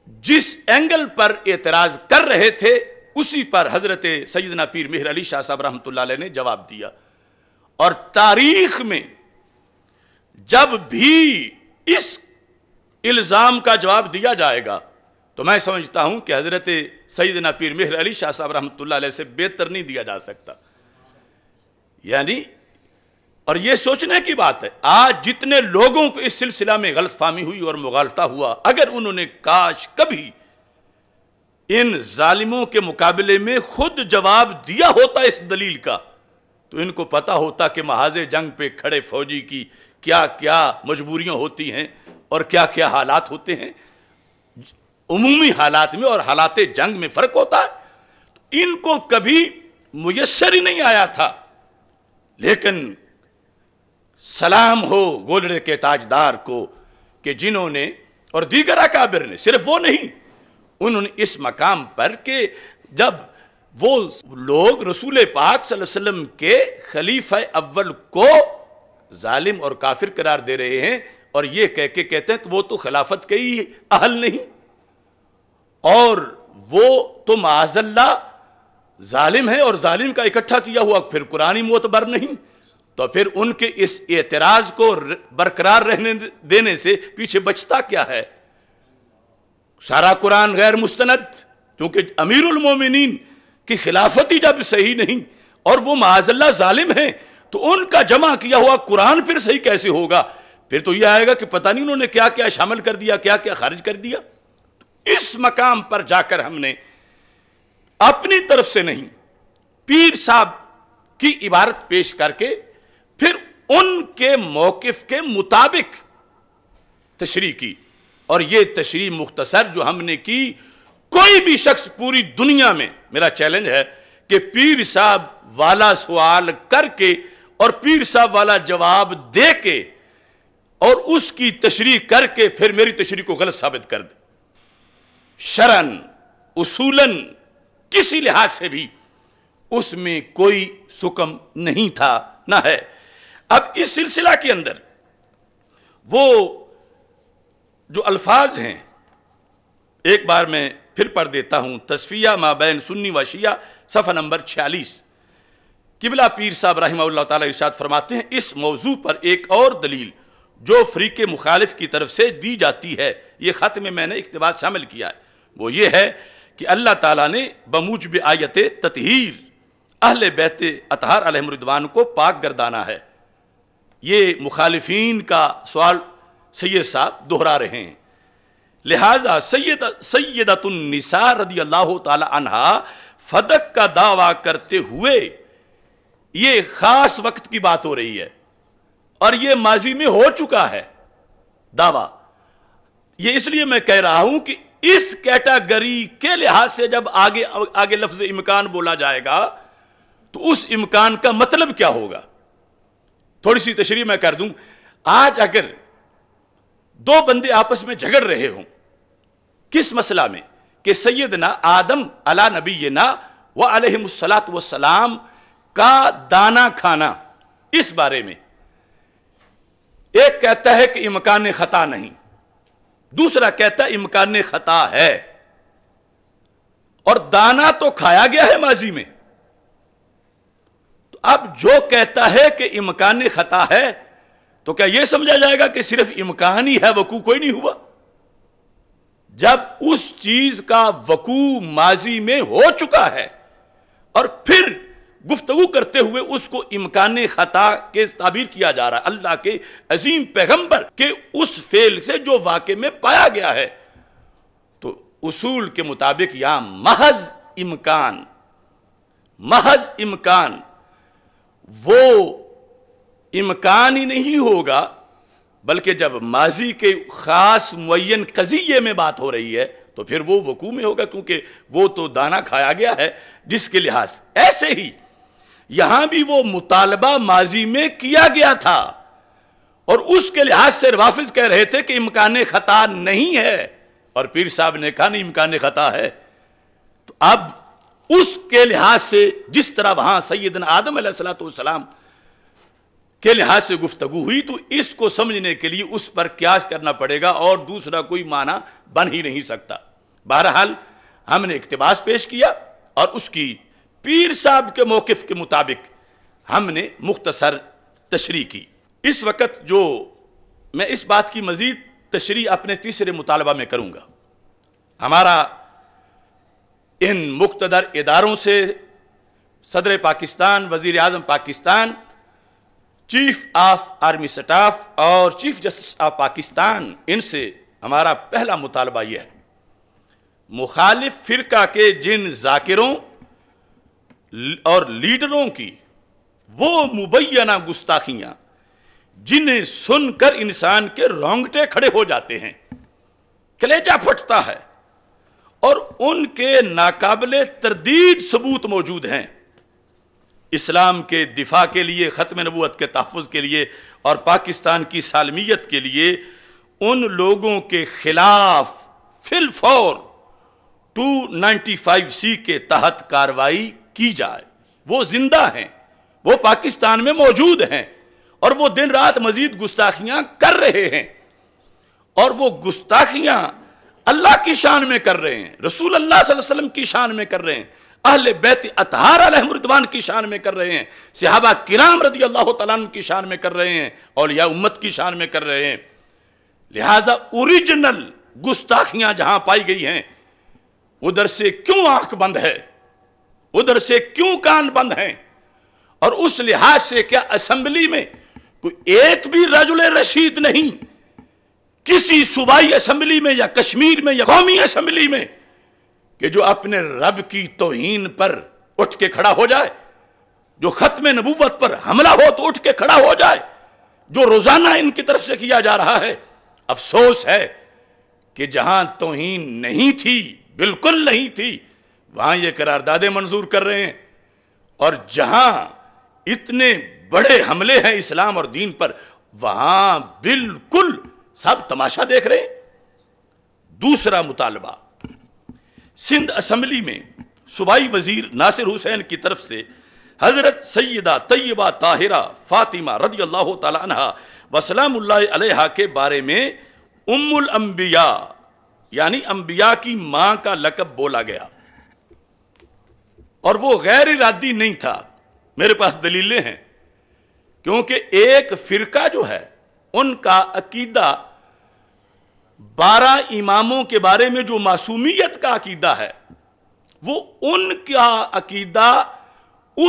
जिस एंगल पर एतराज कर रहे थे उसी पर हजरत सैदना पीर मेहर अली शाह साहब रहमत ने जवाब दिया और तारीख में जब भी इस इल्ज़ाम का जवाब दिया जाएगा तो मैं समझता हूं कि हजरत सैदना पीर मेहर अली शाह साहब रहमत से बेहतर नहीं दिया जा सकता यानी और यह सोचने की बात है आज जितने लोगों को इस सिलसिला में गलत फहमी हुई और मुगालता हुआ अगर उन्होंने काश कभी इन जालिमों के मुकाबले में खुद जवाब दिया होता इस दलील का तो इनको पता होता कि महाजे जंग पे खड़े फौजी की क्या क्या मजबूरियां होती हैं और क्या क्या हालात होते हैं उमूमी हालात में और हालात जंग में फ़र्क होता है तो इनको कभी मुयसर ही नहीं आया था लेकिन सलाम हो गोलड़े के ताजदार को कि जिन्होंने और दीगर अकाबिर ने सिर्फ वो नहीं उन्होंने इस मकाम पर कि जब वो लोग रसूल पाक वसल्लम के खलीफ अव्वल को जालिम और काफिर करार दे रहे हैं और ये कह के कहते हैं तो वो तो खिलाफत के ही अहल नहीं और वो तो माजल्ला जालिम है और जालिम का इकट्ठा किया हुआ फिर कुरानी मोतबर नहीं तो फिर उनके इस एतराज को बरकरार रहने देने से पीछे बचता क्या है सारा कुरान गैर मुस्तनद क्योंकि मोमिनीन की खिलाफत ही जब सही नहीं और वो माजल्ला जालिम है तो उनका जमा किया हुआ कुरान फिर सही कैसे होगा फिर तो यह आएगा कि पता नहीं उन्होंने क्या क्या शामिल कर दिया क्या क्या खारिज कर दिया तो इस मकाम पर जाकर हमने अपनी तरफ से नहीं पीर साहब की इबारत पेश करके उनके मौकफ के मुताबिक तशरी की और यह तशरी मुख्तसर जो हमने की कोई भी शख्स पूरी दुनिया में मेरा चैलेंज है कि पीर साहब वाला सवाल करके और पीर साहब वाला जवाब दे के और उसकी तशरी करके फिर मेरी तशरी को गलत साबित कर दे शरण उसूलन किसी लिहाज से भी उसमें कोई सुकम नहीं था ना है अब इस सिलसिला के अंदर वो जो अल्फाज हैं एक बार मैं फिर पढ़ देता हूं तस्फिया माबैन सुन्नी शिया सफ़ा नंबर छियालीस किबला पीर साहब रही तरशाद फरमाते हैं इस मौजू पर एक और दलील जो फ्री के मुखालिफ की तरफ से दी जाती है ये ख़त में मैंने इकतबास शामिल किया है वो ये है कि अल्लाह ताला ने बमूजब आयत ततहीर अहल बैत अतहार अलहमरदवान को पाक गर्दाना है ये मुखालफन का सवाल सैद साहब दोहरा रहे हैं लिहाजा सैद सैदतुलनिसा रदी अल्लाह तहा फदक का दावा करते हुए ये खास वक्त की बात हो रही है और ये माजी में हो चुका है दावा ये इसलिए मैं कह रहा हूं कि इस कैटागरी के लिहाज से जब आगे आगे लफ्ज इमकान बोला जाएगा तो उस इमकान का मतलब क्या होगा थोड़ी सी तशरी मैं कर दूं आज अगर दो बंदे आपस में झगड़ रहे हों किस मसला में कि ना आदम अला नबी ना व अलहमसलात वसलाम का दाना खाना इस बारे में एक कहता है कि इमकान खता नहीं दूसरा कहता इमकान खता है और दाना तो खाया गया है माजी में अब जो कहता है कि इमकान खता है तो क्या यह समझा जाएगा कि सिर्फ इमकान ही है वकू कोई नहीं हुआ जब उस चीज का वकू माजी में हो चुका है और फिर गुफ्तगु करते हुए उसको इमकान खता के ताबीर किया जा रहा है अल्लाह के अजीम पैगंबर के उस फेल से जो वाकई में पाया गया है तो उसूल के मुताबिक यहां महज इमकान महज इमकान वो इम्कान ही नहीं होगा बल्कि जब माजी के ख़ास मुन कज़िए में बात हो रही है तो फिर वो वकू में होगा क्योंकि वो तो दाना खाया गया है जिसके लिहाज ऐसे ही यहां भी वो मुतालबा माजी में किया गया था और उसके लिहाज से वाफिज कह रहे थे कि इम्कान ख़ता नहीं है और पीर साहब ने कहा नहीं इम्कान ख़ता है तो अब उसके लिहाज से जिस तरह वहां सैदन आदम सलाम के लिहाज से गुफ्तगु हुई तो इसको समझने के लिए उस पर क्यास करना पड़ेगा और दूसरा कोई माना बन ही नहीं सकता बहरहाल हमने इकतबास पेश किया और उसकी पीर साहब के मौकफ के मुताबिक हमने मुख्तसर तशरी की इस वक्त जो मैं इस बात की मज़ीद तशरी अपने तीसरे मुतालबा में करूँगा हमारा इन मुख्तर इदारों से सदर पाकिस्तान वजीर अजम Pakistan chief of army staff और चीफ जस्टिस ऑफ पाकिस्तान इनसे हमारा पहला मुतालबा यह है मुखालिफ फ़िरका के जिन जाकिरों और लीडरों की वो मुबैना गुस्ताखियां जिन्हें सुनकर इंसान के रोंगटे खड़े हो जाते हैं कलेजा फटता है और उनके नाकाबले तरदीद सबूत मौजूद हैं इस्लाम के दिफा के लिए ख़त्म नबूत के तहफ़ के लिए और पाकिस्तान की सालमियत के लिए उन लोगों के खिलाफ टू नाइनटी फाइव सी के तहत कार्रवाई की जाए वो जिंदा हैं वो पाकिस्तान में मौजूद हैं और वो दिन रात मजीद गुस्ताखियां कर रहे हैं और वो गुस्ताखियां अल्लाह की शान में कर रहे हैं रसूल अल्लाह वसल्लम की शान में कर रहे हैं अहल बैत अतहार अलहमरदवान की शान में कर रहे हैं सिहाबा किराम रदी अल्लाह तन की शान में कर रहे हैं और या उम्मत की शान में कर रहे हैं लिहाजा ओरिजिनल गुस्ताखियां जहां पाई गई हैं उधर से क्यों आंख बंद है उधर से क्यों कान बंद हैं और उस लिहाज से क्या असेंबली में कोई एक भी रजुल रशीद नहीं किसी सूबाई असम्बली में या कश्मीर में या कौमी असम्बली में कि जो अपने रब की तोहन पर उठ के खड़ा हो जाए जो खत्म नबूवत पर हमला हो तो उठ के खड़ा हो जाए जो रोजाना इनकी तरफ से किया जा रहा है अफसोस है कि जहां तोहन नहीं थी बिल्कुल नहीं थी वहां ये करारदादे मंजूर कर रहे हैं और जहां इतने बड़े हमले हैं इस्लाम और दीन पर वहां बिल्कुल साहब तमाशा देख रहे हैं दूसरा मुतालबा सिंध असम्बली में सूबाई वजीर नासिर हुसैन की तरफ से हज़रत सैदा तय्यबा ताहिरा फ़ातिमा रदी अल्लाह तला वसलाम के बारे में उम्मुल अंबिया यानी अंबिया की मां का लकब बोला गया और वो गैर इरादी नहीं था मेरे पास दलीलें हैं क्योंकि एक फ़िरका जो है उनका अकीदा बारह इमामों के बारे में जो मासूमियत का अकीदा है वो उनका अकीदा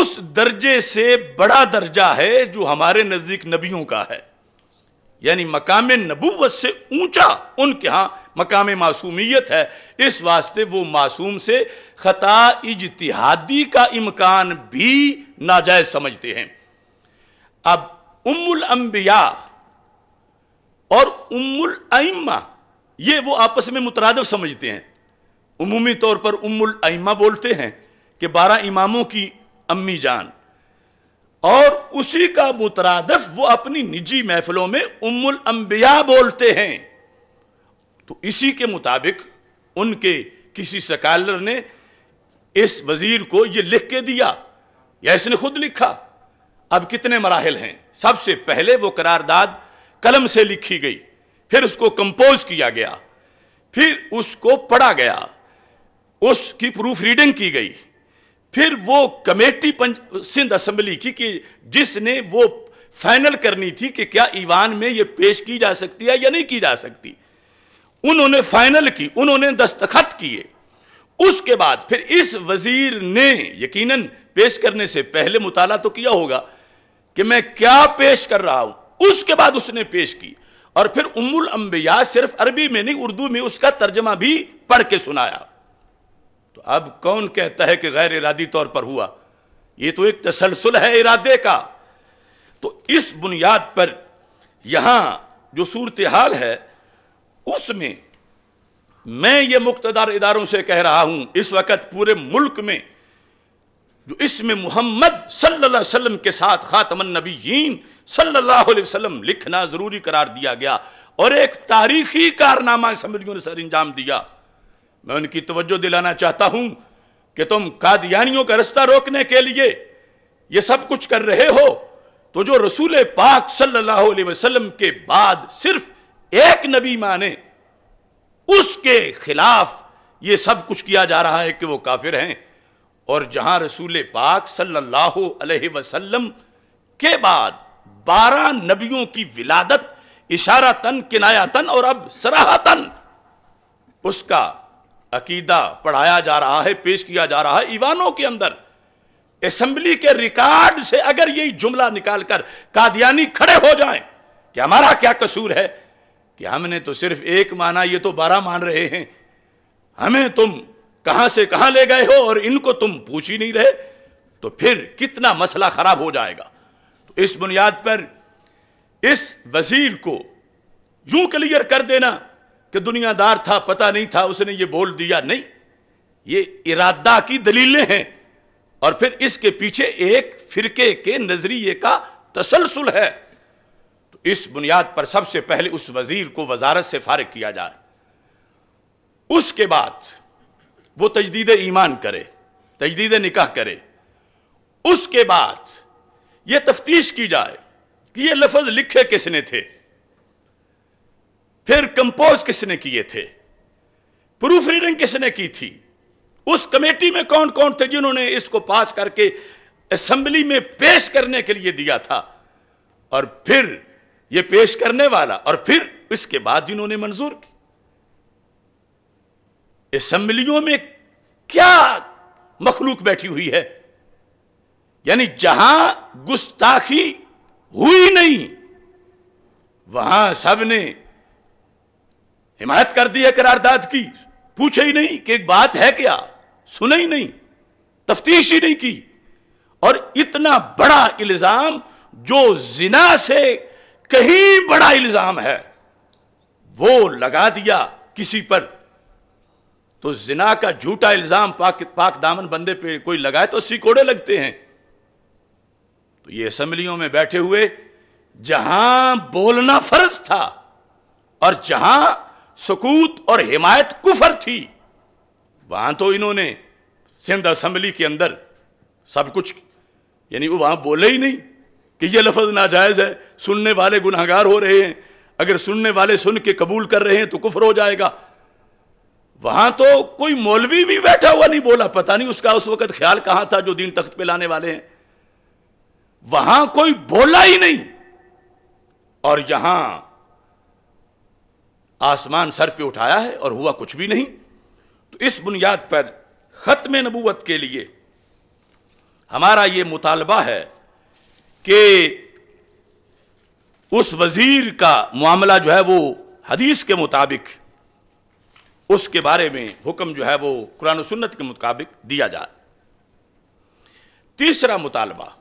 उस दर्जे से बड़ा दर्जा है जो हमारे नज़दीक नबियों का है यानी मकाम नबूवत से ऊंचा उनके यहां मकाम मासूमियत है इस वास्ते वो मासूम से ख़ता इजतिहादी का इम्कान भी नाजायज़ समझते हैं अब उम्मुल अंबिया और उम्मुल अइमा ये वो आपस में मुतराद समझते हैं उमूमी तौर पर उम्मुल अइमा बोलते हैं कि बारह इमामों की अम्मी जान और उसी का मुतरदफ वो अपनी निजी महफिलों में उम्मुल अम्बिया बोलते हैं तो इसी के मुताबिक उनके किसी सकालर ने इस वजीर को ये लिख के दिया या इसने खुद लिखा अब कितने मराहल हैं सबसे पहले वो करारदाद कलम से लिखी गई फिर उसको कंपोज किया गया फिर उसको पढ़ा गया उसकी प्रूफ रीडिंग की गई फिर वो कमेटी सिंध असेंबली की कि जिसने वो फाइनल करनी थी कि क्या ईवान में ये पेश की जा सकती है या नहीं की जा सकती उन्होंने फाइनल की उन्होंने दस्तखत किए उसके बाद फिर इस वजीर ने यकीनन पेश करने से पहले मुताला तो किया होगा कि मैं क्या पेश कर रहा हूं उसके बाद उसने पेश की और फिर उमुल अंबिया सिर्फ अरबी में नहीं उर्दू में उसका तर्जमा भी पढ़ के सुनाया तो अब कौन कहता है कि गैर इरादी तौर पर हुआ यह तो एक तसलसल है इरादे का तो इस बुनियाद पर यहां जो सूरत हाल है उसमें मैं ये मुख्तार इदारों से कह रहा हूं इस वक्त पूरे मुल्क में जो इसमें मोहम्मद सल्लल्लाहु अलैहि वसल्लम के साथ खातमन नबीन सल्लल्लाहु अलैहि वसल्लम लिखना ज़रूरी करार दिया गया और एक तारीखी कारनामा समझियों ने सर अंजाम दिया मैं उनकी तवज्जो दिलाना चाहता हूं कि तुम कादियानियों का रास्ता रोकने के लिए यह सब कुछ कर रहे हो तो जो रसूल पाक सल्लल्लाहु अलैहि वसल्लम के बाद सिर्फ एक नबी माने उसके खिलाफ ये सब कुछ किया जा रहा है कि वो काफिर हैं और जहां रसूल पाक सल्लल्लाहु अलैहि वसल्लम के बाद बारह नबियों की विलादत इशारा किनाया किनायातन और अब सराहतन उसका अकीदा पढ़ाया जा रहा है पेश किया जा रहा है ईवानों के अंदर असेंबली के रिकॉर्ड से अगर यही जुमला निकालकर कादियानी खड़े हो जाएं कि हमारा क्या कसूर है कि हमने तो सिर्फ एक माना ये तो बारह मान रहे हैं हमें तुम कहां से कहां ले गए हो और इनको तुम पूछ ही नहीं रहे तो फिर कितना मसला खराब हो जाएगा इस बुनियाद पर इस वजीर को यूं क्लियर कर देना कि दुनियादार था पता नहीं था उसने ये बोल दिया नहीं ये इरादा की दलीलें हैं और फिर इसके पीछे एक फिरके के नजरिए का तसलसल है तो इस बुनियाद पर सबसे पहले उस वजीर को वजारत से फारग किया जाए उसके बाद वो तजदीद ईमान करे तजदीद निकाह करे उसके बाद यह तफ्तीश की जाए कि यह लफज लिखे किसने थे फिर कंपोज किसने किए थे प्रूफ रीडिंग किसने की थी उस कमेटी में कौन कौन थे जिन्होंने इसको पास करके असेंबली में पेश करने के लिए दिया था और फिर यह पेश करने वाला और फिर इसके बाद जिन्होंने मंजूर की असम्बलियों में क्या मखलूक बैठी हुई है यानी जहां गुस्ताखी हुई नहीं वहां सब ने हिमायत कर दी है करारदाद की पूछे ही नहीं कि एक बात है क्या सुना ही नहीं तफ्तीश ही नहीं की और इतना बड़ा इल्जाम जो जिना से कहीं बड़ा इल्जाम है वो लगा दिया किसी पर तो जिना का झूठा इल्जाम पाक पाक दामन बंदे पे कोई लगाए तो सिकोड़े लगते हैं तो ये असम्बलियों में बैठे हुए जहां बोलना फर्ज था और जहां सकूत और हिमायत कुफर थी वहां तो इन्होंने सिंध असम्बली के अंदर सब कुछ यानी वो वहां बोले ही नहीं कि ये लफज नाजायज़ है सुनने वाले गुनाहगार हो रहे हैं अगर सुनने वाले सुन के कबूल कर रहे हैं तो कुफर हो जाएगा वहां तो कोई मौलवी भी बैठा हुआ नहीं बोला पता नहीं उसका उस वक्त ख्याल कहां था जो दीन तख्त पे लाने वाले हैं वहां कोई बोला ही नहीं और यहां आसमान सर पे उठाया है और हुआ कुछ भी नहीं तो इस बुनियाद पर ख़त्म नबूवत के लिए हमारा ये मुतालबा है कि उस वज़ीर का मामला जो है वो हदीस के मुताबिक उसके बारे में हुक्म जो है वो कुरान सुन्नत के मुताबिक दिया जाए तीसरा मुतालबा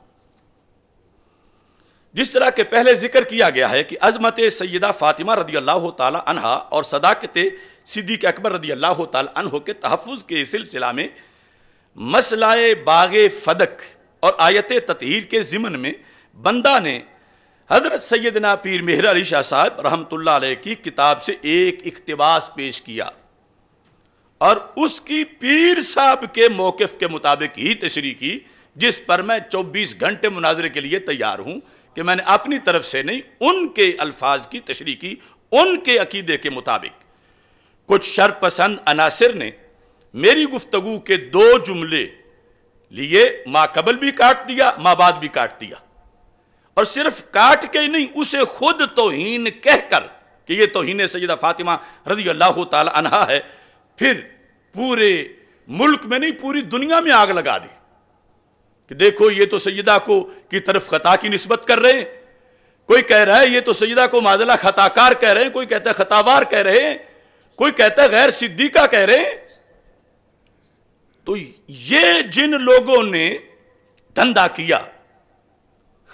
जिस तरह के पहले जिक्र किया गया है कि अजमत सैदा फ़ातिमा रदी अल्लाह तहा और सदाकत सिद्दीक अकबर रदी अल्लाह तहों के तहफ़ के सिलसिला में मसला बाग फदक और आयत ततहर के ज़िमन में बंदा ने हजरत सैदना पीर मेहर अली शाह साहब रहमतुल्ला की किताब से एक इकतबास पेश किया और उसकी पीर साहब के मौक़ के मुताबिक ही तशरी की जिस पर मैं 24 घंटे मुनाजरे के लिए तैयार हूँ कि मैंने अपनी तरफ से नहीं उनके अल्फाज की तशरी की उनके अकीदे के मुताबिक कुछ शरपसंद अनासर ने मेरी गुफ्तगु के दो जुमले लिए कबल भी काट दिया माँ बाद भी काट दिया और सिर्फ काट के ही नहीं उसे खुद तोहन कहकर कि यह तोहन सैदा फातिमा रजी अल्लाह तला है फिर पूरे मुल्क में नहीं पूरी दुनिया में आग लगा दी कि देखो ये तो सैदा को की तरफ खता की नस्बत कर रहे हैं कोई कह रहा है ये तो सजदा को माजला खताकार कह रहे हैं कोई कहता है खतावार कह रहे हैं कोई कहता है गैर सिद्दीका कह रहे हैं तो ये जिन लोगों ने धंधा किया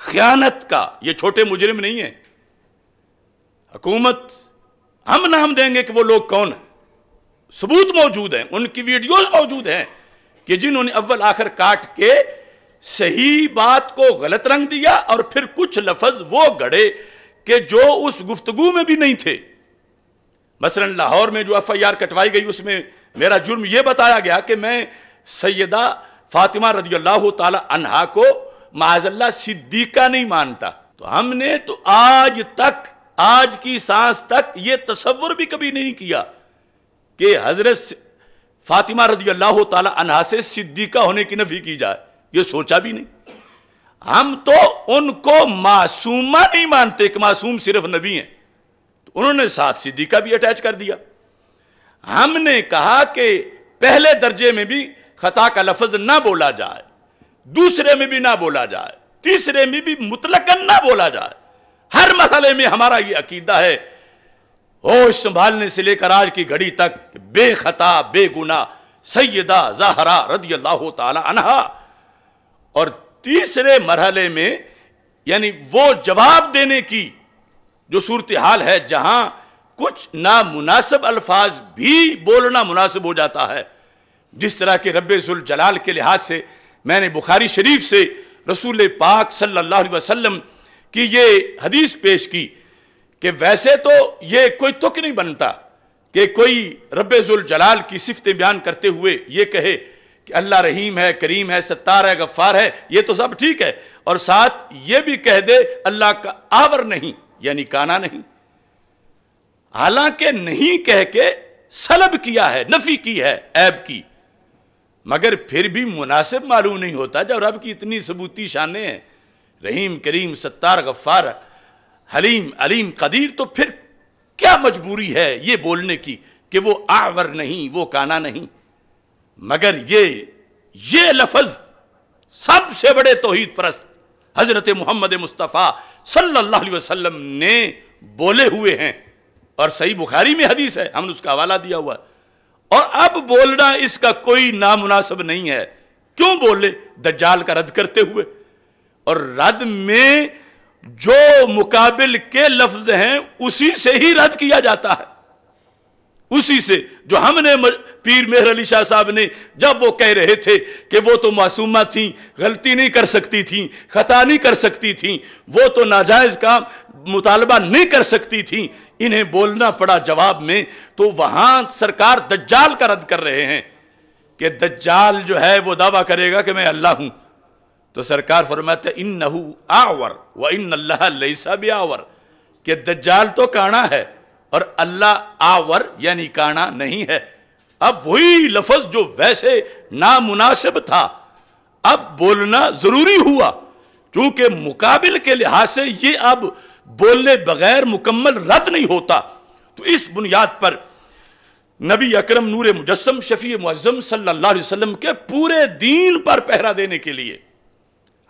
खयानत का ये छोटे मुजरिम नहीं है हकूमत हम नाम देंगे कि वो लोग कौन है सबूत मौजूद हैं उनकी वीडियोज मौजूद हैं कि जिन्होंने अव्वल आखिर काट के सही बात को गलत रंग दिया और फिर कुछ लफज वो गढ़े कि जो उस गुफ्तगु में भी नहीं थे मसलन लाहौर में जो एफ आई आर कटवाई गई उसमें मेरा जुर्म यह बताया गया कि मैं सैदा फातिमा रजी अल्लाह तहा को माजल्ला सिद्दीका नहीं मानता तो हमने तो आज तक आज की सांस तक यह तस्वर भी कभी नहीं किया कि हजरत फातिमा रजी अल्लाह तहा से सिद्दीका होने की नफी की जाए ये सोचा भी नहीं हम तो उनको मासूमा नहीं मानते एक मासूम सिर्फ नबी हैं तो उन्होंने साथ का भी अटैच कर दिया हमने कहा कि पहले दर्जे में भी खता का लफज ना बोला जाए दूसरे में भी ना बोला जाए तीसरे में भी मुतलकन ना बोला जाए हर मसले में हमारा ये अकीदा है होश संभालने से लेकर आज की घड़ी तक बेखता बेगुना सैदा जहरा रदी अल्लाह तला अनहा और तीसरे मरहले में यानी वो जवाब देने की जो सूरत हाल है जहां कुछ नामुनासिब अल्फाज भी बोलना मुनासिब हो जाता है जिस तरह के रब्बुल जलाल के लिहाज से मैंने बुखारी शरीफ से रसूल पाक सल्लल्लाहु अलैहि वसल्लम की ये हदीस पेश की कि वैसे तो ये कोई तुक नहीं बनता कि कोई रब्बुल जलाल की सिफतें बयान करते हुए ये कहे कि अल्लाह रहीम है करीम है सत्तार है गफ्फार है ये तो सब ठीक है और साथ ये भी कह दे अल्लाह का आवर नहीं यानी काना नहीं हालांकि नहीं कह के सलब किया है नफी की है ऐब की मगर फिर भी मुनासिब मालूम नहीं होता जब रब की इतनी सबूती शान हैं रहीम करीम सत्तार गफ्फार हलीम अलीम कदीर तो फिर क्या मजबूरी है ये बोलने की कि वो आवर नहीं वो काना नहीं मगर ये ये लफज सबसे बड़े तोहहीद परस्त हजरत मोहम्मद मुस्तफ़ा सल्लल्लाहु अलैहि वसल्लम ने बोले हुए हैं और सही बुखारी में हदीस है हमने उसका हवाला दिया हुआ और अब बोलना इसका कोई नामनासब नहीं है क्यों बोले दज्जाल का रद्द करते हुए और रद्द में जो मुकाबिल के लफ्ज हैं उसी से ही रद्द किया जाता है उसी से जो हमने पीर मेहर अली शाह साहब ने जब वो कह रहे थे कि वो तो मासूमा थी गलती नहीं कर सकती थी खता नहीं कर सकती थी वो तो नाजायज़ का मुतालबा नहीं कर सकती थी इन्हें बोलना पड़ा जवाब में तो वहां सरकार दज्जाल का रद्द कर रहे हैं कि दज्जाल जो है वो दावा करेगा कि मैं अल्लाह हूँ तो सरकार फरमाते इन नहू आवर व इन अल्लाह लईसा भी आवर कि दज्जाल तो काना है और अल्लाह आवर यानी काना नहीं है अब वही लफज जो वैसे नामुनासिब था अब बोलना जरूरी हुआ क्योंकि मुकाबिल के लिहाज से ये अब बोलने बगैर मुकम्मल रद्द नहीं होता तो इस बुनियाद पर नबी अकरम नूर मुजस्म शफी मुजम सल्लल्लाहु अलैहि वसल्लम के पूरे दीन पर पहरा देने के लिए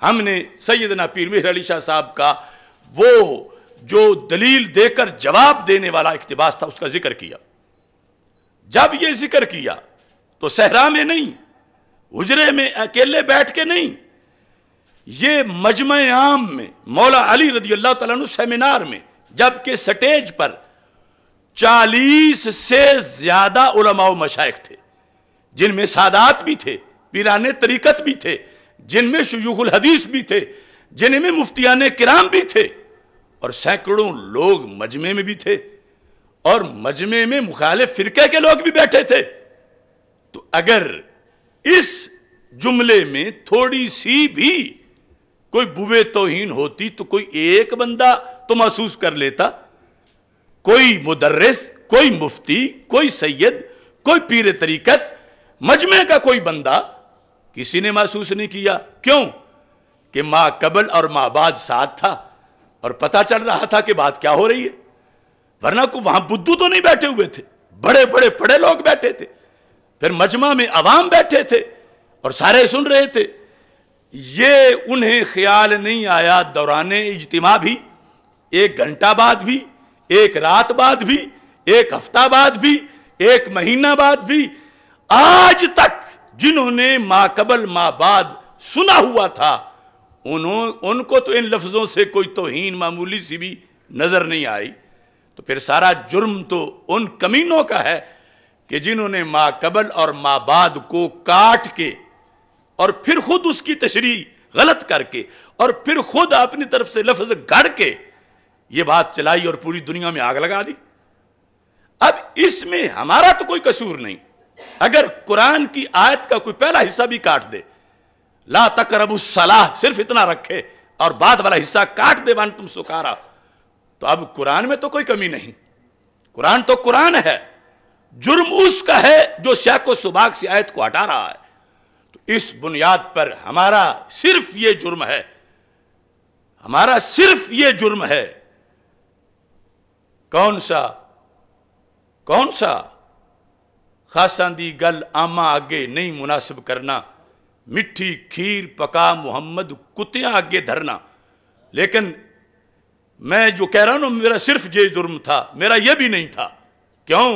हमने सैदना पीर मेहर अली शाह साहब का वो जो दलील देकर जवाब देने वाला इकतबास था उसका जिक्र किया जब यह जिक्र किया तो सहरा में नहीं हजरे में अकेले बैठ के नहीं ये मजम आम में मौला अली रजी अल्लाह तु सेमिनार में जबकि स्टेज पर चालीस से ज्यादा उलमाओ मशाइ थे जिनमें सादात भी थे पीरान तरीकत भी थे जिनमें शयूखुल हदीस भी थे जिनमें मुफ्तियान किराम भी थे और सैकड़ों लोग मजमे में भी थे और मजमे में मुखालिफ फिरके के लोग भी बैठे थे तो अगर इस जुमले में थोड़ी सी भी कोई बुवे तोहीन होती तो कोई एक बंदा तो महसूस कर लेता कोई मुदर्रिस कोई मुफ्ती कोई सैयद कोई पीर तरीकत मजमे का कोई बंदा किसी ने महसूस नहीं किया क्यों कि माँ कबल और माँ बाद साथ था और पता चल रहा था कि बात क्या हो रही है वरना को वहां बुद्धू तो नहीं बैठे हुए थे बड़े बड़े पड़े लोग बैठे थे फिर मजमा में अवाम बैठे थे और सारे सुन रहे थे ये उन्हें ख्याल नहीं आया दौरान इजतिमा भी एक घंटा बाद भी एक रात बाद भी एक हफ्ता बाद भी एक महीना बाद भी आज तक जिन्होंने माकबल माबाद सुना हुआ था उन्हों उनको तो इन लफ्ज़ों से कोई तोहन मामूली सी भी नज़र नहीं आई तो फिर सारा जुर्म तो उन कमीनों का है कि जिन्होंने माँ कबल और माँ बाद को काट के और फिर खुद उसकी तशरी गलत करके और फिर खुद अपनी तरफ से लफ्ज़ गढ़ के ये बात चलाई और पूरी दुनिया में आग लगा दी अब इसमें हमारा तो कोई कसूर नहीं अगर कुरान की आयत का कोई पहला हिस्सा भी काट दे ला उस सलाह सिर्फ इतना रखे और बाद वाला हिस्सा काट दे बान तुम सुखारा तो अब कुरान में तो कोई कमी नहीं कुरान तो कुरान है जुर्म उसका है जो को सुबाग से आयत को हटा रहा है तो इस बुनियाद पर हमारा सिर्फ ये जुर्म है हमारा सिर्फ ये जुर्म है कौन सा कौन सा दी गल आमा आगे नहीं मुनासिब करना मिठी खीर पका मोहम्मद कुतिया आगे धरना लेकिन मैं जो कह रहा हूं ना मेरा सिर्फ ये जुर्म था मेरा यह भी नहीं था क्यों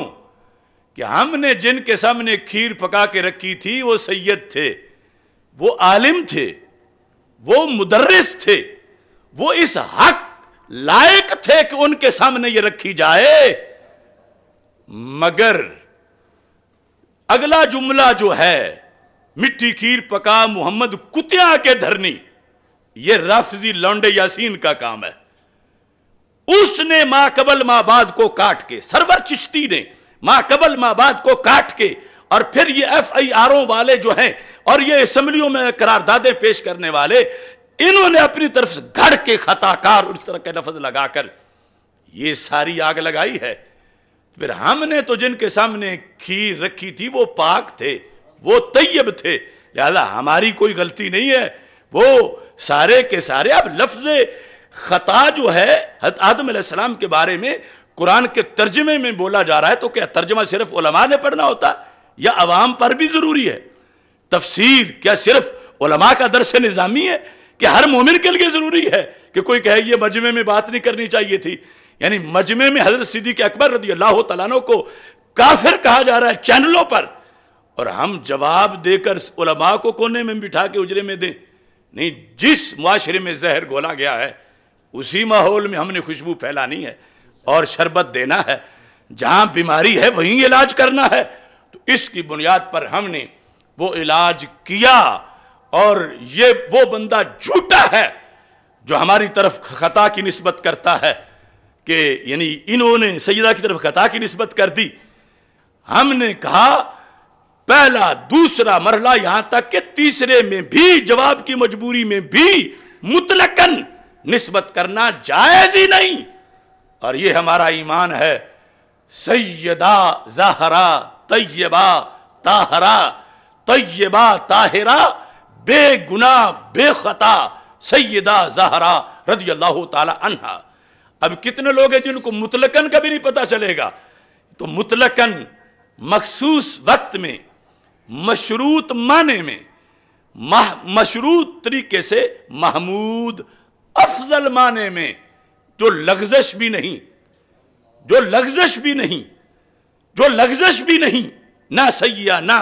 कि हमने जिनके सामने खीर पका के रखी थी वो सैयद थे वो आलिम थे वो मुदर्रिस थे वो इस हक लायक थे कि उनके सामने ये रखी जाए मगर अगला जुमला जो है मिट्टी खीर पका मोहम्मद कुतिया के धरनी ये राफजी लौंडे यासीन का काम है उसने माकबल माबाद को काट के सरवर चिश्ती ने माकबल माबाद को काट के और फिर ये एफ आई आर ओ वाले जो हैं और ये असम्बलियों में करारदादे पेश करने वाले इन्होंने अपनी तरफ से गढ़ के खताकार उस तरह के लफज लगाकर ये सारी आग लगाई है फिर हमने तो जिनके सामने खीर रखी थी वो पाक थे वो तैयब थे लिहाजा हमारी कोई गलती नहीं है वो सारे के सारे अब लफ्ज ख़ता जो है आदम सलाम के बारे में कुरान के तर्जमे में बोला जा रहा है तो क्या तर्जमा सिर्फ उलमा ने पढ़ना होता या अवाम पर भी ज़रूरी है तफसीर क्या सिर्फ उलमा का दर्श निज़ामी है कि हर मोमिन के लिए ज़रूरी है कि कोई कहे ये मजमे में बात नहीं करनी चाहिए थी यानी मजमे में हजरत सिद्दीक अकबर रदी अल्लाह तला को काफिर कहा जा रहा है चैनलों पर और हम जवाब देकर उलमा को कोने में बिठा के उजरे में दें नहीं जिस माशरे में जहर घोला गया है उसी माहौल में हमने खुशबू फैलानी है और शरबत देना है जहाँ बीमारी है वहीं इलाज करना है तो इसकी बुनियाद पर हमने वो इलाज किया और ये वो बंदा झूठा है जो हमारी तरफ खता की नस्बत करता है कि यानी इन्होंने सैदा की तरफ खता की नस्बत कर दी हमने कहा पहला दूसरा मरला यहां तक कि तीसरे में भी जवाब की मजबूरी में भी मुतलकन नस्बत करना जायज ही नहीं और यह हमारा ईमान है सैयदा जहरा तय्यबा ताहरा तय्यबा ताहरा बेगुना बेखता सैयदा जहरा रजी अल्लाह तहा अब कितने लोग हैं जिनको मुतलकन का भी नहीं पता चलेगा तो मुतलकन मखसूस वक्त में मशरूत माने में मह मशरूत तरीके से महमूद अफजल माने में जो लग्जश भी नहीं जो लग्जश भी नहीं जो लग्जश भी नहीं ना सैया ना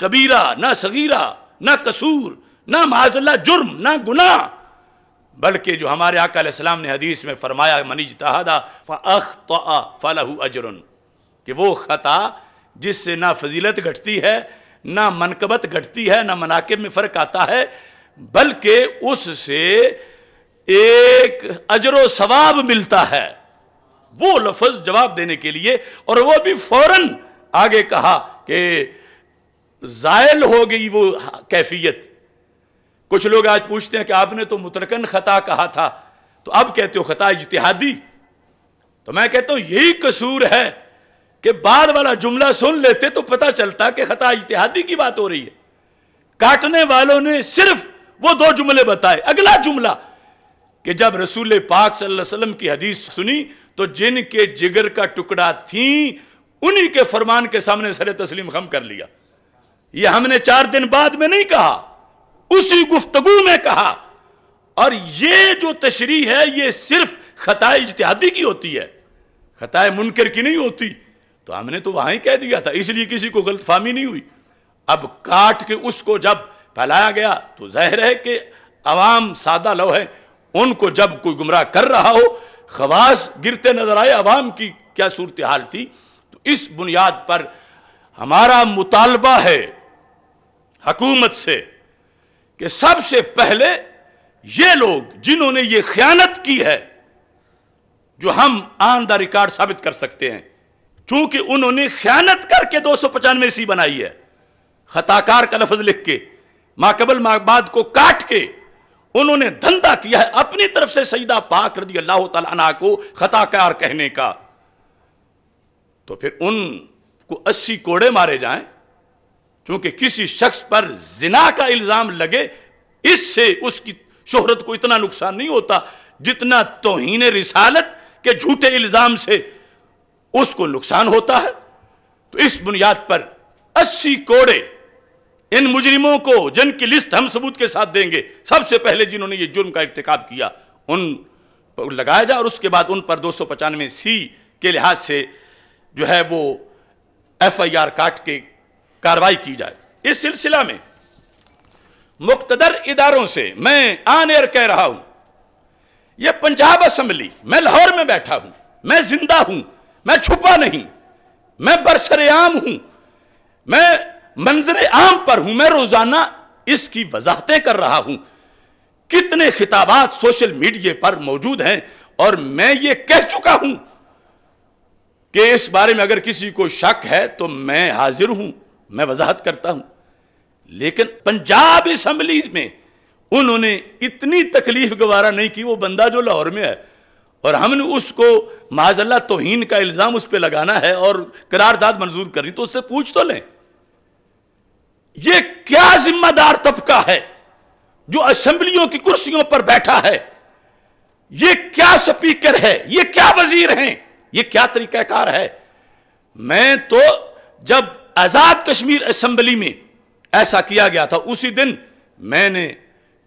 कबीरा ना सगीरा ना कसूर ना माजला जुर्म ना गुना बल्कि जो हमारे आकाम ने हदीस में फरमाया मनीज तहादा फ़ख तो फलहू अजरन कि वो ख़ता जिससे ना फजीलत घटती है ना मनकबत घटती है ना मनाकब में फ़र्क आता है बल्कि उससे एक अजर सवाब मिलता है वो लफज जवाब देने के लिए और वो भी फौरन आगे कहा कि जायल हो गई वो कैफियत कुछ लोग आज पूछते हैं कि आपने तो मुतरकन खता कहा था तो अब कहते हो खता इजतिहादी तो मैं कहता हूं यही कसूर है कि बाद वाला जुमला सुन लेते तो पता चलता कि खता इतिहादी की बात हो रही है काटने वालों ने सिर्फ वो दो जुमले बताए अगला जुमला कि जब रसूल पाक वसल्लम की हदीस सुनी तो जिनके जिगर का टुकड़ा थी उन्हीं के फरमान के सामने सर तस्लीम खम कर लिया ये हमने चार दिन बाद में नहीं कहा उसी गुफ्तगु में कहा और ये जो तशरी है ये सिर्फ खताए इजतहादी की होती है खताए मुनकर की नहीं होती तो हमने तो वहां ही कह दिया था इसलिए किसी को गलत फहमी नहीं हुई अब काट के उसको जब फैलाया गया तो जहर है कि अवाम सादा लो है उनको जब कोई गुमराह कर रहा हो खवास गिरते नजर आए अवाम की क्या सूरत हाल थी तो इस बुनियाद पर हमारा मुतालबा है हकूमत से कि सबसे पहले ये लोग जिन्होंने ये ख्यानत की है जो हम आन द रिकॉर्ड साबित कर सकते हैं चूंकि उन्होंने ख्यानत करके दो सौ पचानवे सी बनाई है खताकार का लफज लिख के माकबल माकबाद को काट के उन्होंने धंधा किया है अपनी तरफ से सईदा पाक रदी अल्लाह तला को खताकार कहने का तो फिर उनको अस्सी कोड़े मारे जाए क्योंकि किसी शख्स पर जिना का इल्जाम लगे इससे उसकी शोहरत को इतना नुकसान नहीं होता जितना तोहन रिसालत के झूठे इल्जाम से उसको नुकसान होता है तो इस बुनियाद पर 80 कोड़े इन मुजरिमों को जिनकी लिस्ट हम सबूत के साथ देंगे सबसे पहले जिन्होंने ये जुर्म का इरतकब किया उन लगाया जाए और उसके बाद उन पर दो सौ पचानवे सी के लिहाज से जो है वो एफ आई आर काट के कार्रवाई की जाए इस सिलसिला में मुख्तर इदारों से मैं आन एयर कह रहा हूं यह पंजाब असेंबली मैं लाहौर में बैठा हूं मैं जिंदा हूं मैं छुपा नहीं मैं बरसरेआम हूं मैं मंजर आम पर हूं मैं रोजाना इसकी वजाहतें कर रहा हूं कितने खिताबात सोशल मीडिया पर मौजूद हैं और मैं ये कह चुका हूं कि इस बारे में अगर किसी को शक है तो मैं हाजिर हूं मैं वजाहत करता हूं लेकिन पंजाब असम्बली में उन्होंने इतनी तकलीफ गवारा नहीं की वो बंदा जो लाहौर में है और हमने उसको माजल्ला तोहन का इल्ज़ाम उस पर लगाना है और करारदाद मंजूर करनी तो उससे पूछ तो लें यह क्या जिम्मेदार तबका है जो असम्बलियों की कुर्सियों पर बैठा है यह क्या स्पीकर है यह क्या वजीर हैं यह क्या तरीक़ाकार है मैं तो जब आज़ाद कश्मीर असेंबली में ऐसा किया गया था उसी दिन मैंने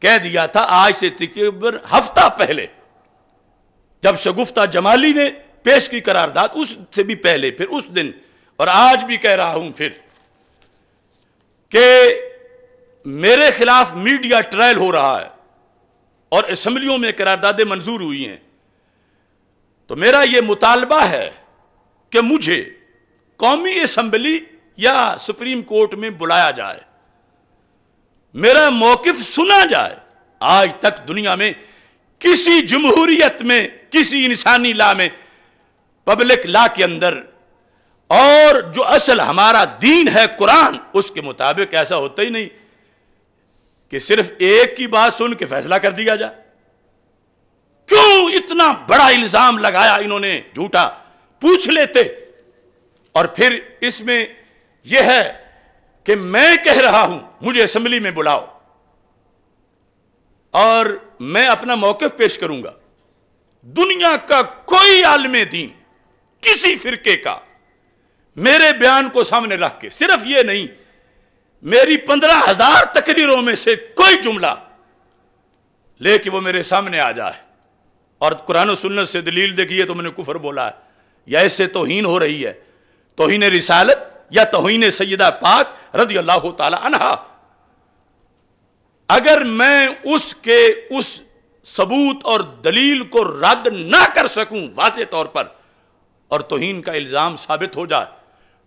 कह दिया था आज से तकरीबन हफ्ता पहले जब शगुफ्ता जमाली ने पेश की करारदाद उससे भी पहले फिर उस दिन और आज भी कह रहा हूं फिर कि मेरे खिलाफ मीडिया ट्रायल हो रहा है और असम्बलियों में करारदादें मंजूर हुई हैं तो मेरा यह मुतालबा है कि मुझे कौमी असम्बली या सुप्रीम कोर्ट में बुलाया जाए मेरा मौकफ सुना जाए आज तक दुनिया में किसी जमहूरियत में किसी इंसानी ला में पब्लिक ला के अंदर और जो असल हमारा दीन है कुरान उसके मुताबिक ऐसा होता ही नहीं कि सिर्फ एक की बात सुन के फैसला कर दिया जाए क्यों इतना बड़ा इल्जाम लगाया इन्होंने झूठा पूछ लेते और फिर इसमें यह है कि मैं कह रहा हूं मुझे असम्बली में बुलाओ और मैं अपना मौकफ पेश करूंगा दुनिया का कोई आलम दीन किसी फिरके का मेरे बयान को सामने रख के सिर्फ ये नहीं मेरी पंद्रह हजार तकरीरों में से कोई जुमला लेके वो मेरे सामने आ जाए और कुरान सुन्नत से दलील देखिए तो मैंने कुफर बोला है या इससे तोहन हो रही है तोहन रिसालत या तोहन सैदा पाक रजी अल्लाह तला अनहा अगर मैं उसके उस सबूत और दलील को रद्द ना कर सकूं वाज तौर पर और तोहन का इल्ज़ाम साबित हो जाए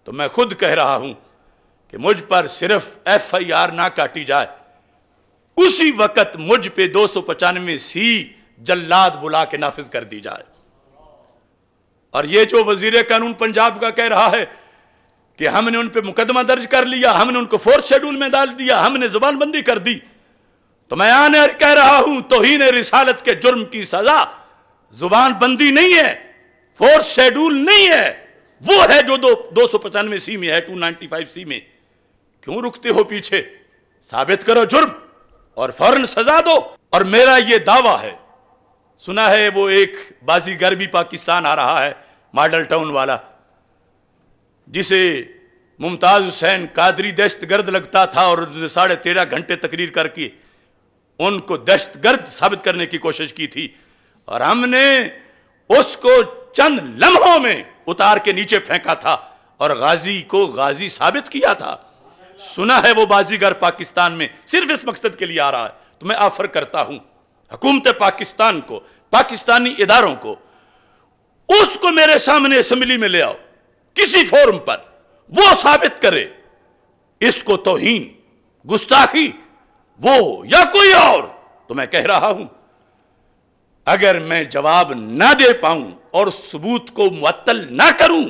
तो मैं खुद कह रहा हूं कि मुझ पर सिर्फ एफ आई आर ना काटी जाए उसी वक्त मुझ पे दो सौ पचानवे सी जल्लाद बुला के नाफिज कर दी जाए और ये जो वजीर कानून पंजाब का कह रहा है कि हमने उन पर मुकदमा दर्ज कर लिया हमने उनको फोर्थ शेड्यूल में डाल दिया हमने जुबानबंदी कर दी तो मैं आने कह रहा हूं तो ही ने रिसालत के जुर्म की सजा जुबान बंदी नहीं है फोर्थ शेड्यूल नहीं है वो है जो दो दो सौ पचानवे सी में है टू नाइनटी फाइव सी में क्यों रुकते हो पीछे साबित करो जुर्म और फौरन सजा दो और मेरा ये दावा है सुना है वो एक बाजीगर भी पाकिस्तान आ रहा है मॉडल टाउन वाला जिसे मुमताज हुसैन कादरी दहशत गर्द लगता था और साढ़े तेरह घंटे तकरीर करके उनको दहशतगर्द साबित करने की कोशिश की थी और हमने उसको चंद लम्हों में उतार के नीचे फेंका था और गाजी को गाजी साबित किया था सुना है वो बाजीगर पाकिस्तान में सिर्फ इस मकसद के लिए आ रहा है तो मैं ऑफर करता हूं हुकूमत पाकिस्तान को पाकिस्तानी इदारों को उसको मेरे सामने असम्बली में ले आओ किसी फोरम पर वो साबित करे इसको तोहीन गुस्ताखी वो या कोई और तो मैं कह रहा हूं अगर मैं जवाब ना दे पाऊं और सबूत को मुअत्तल ना करूं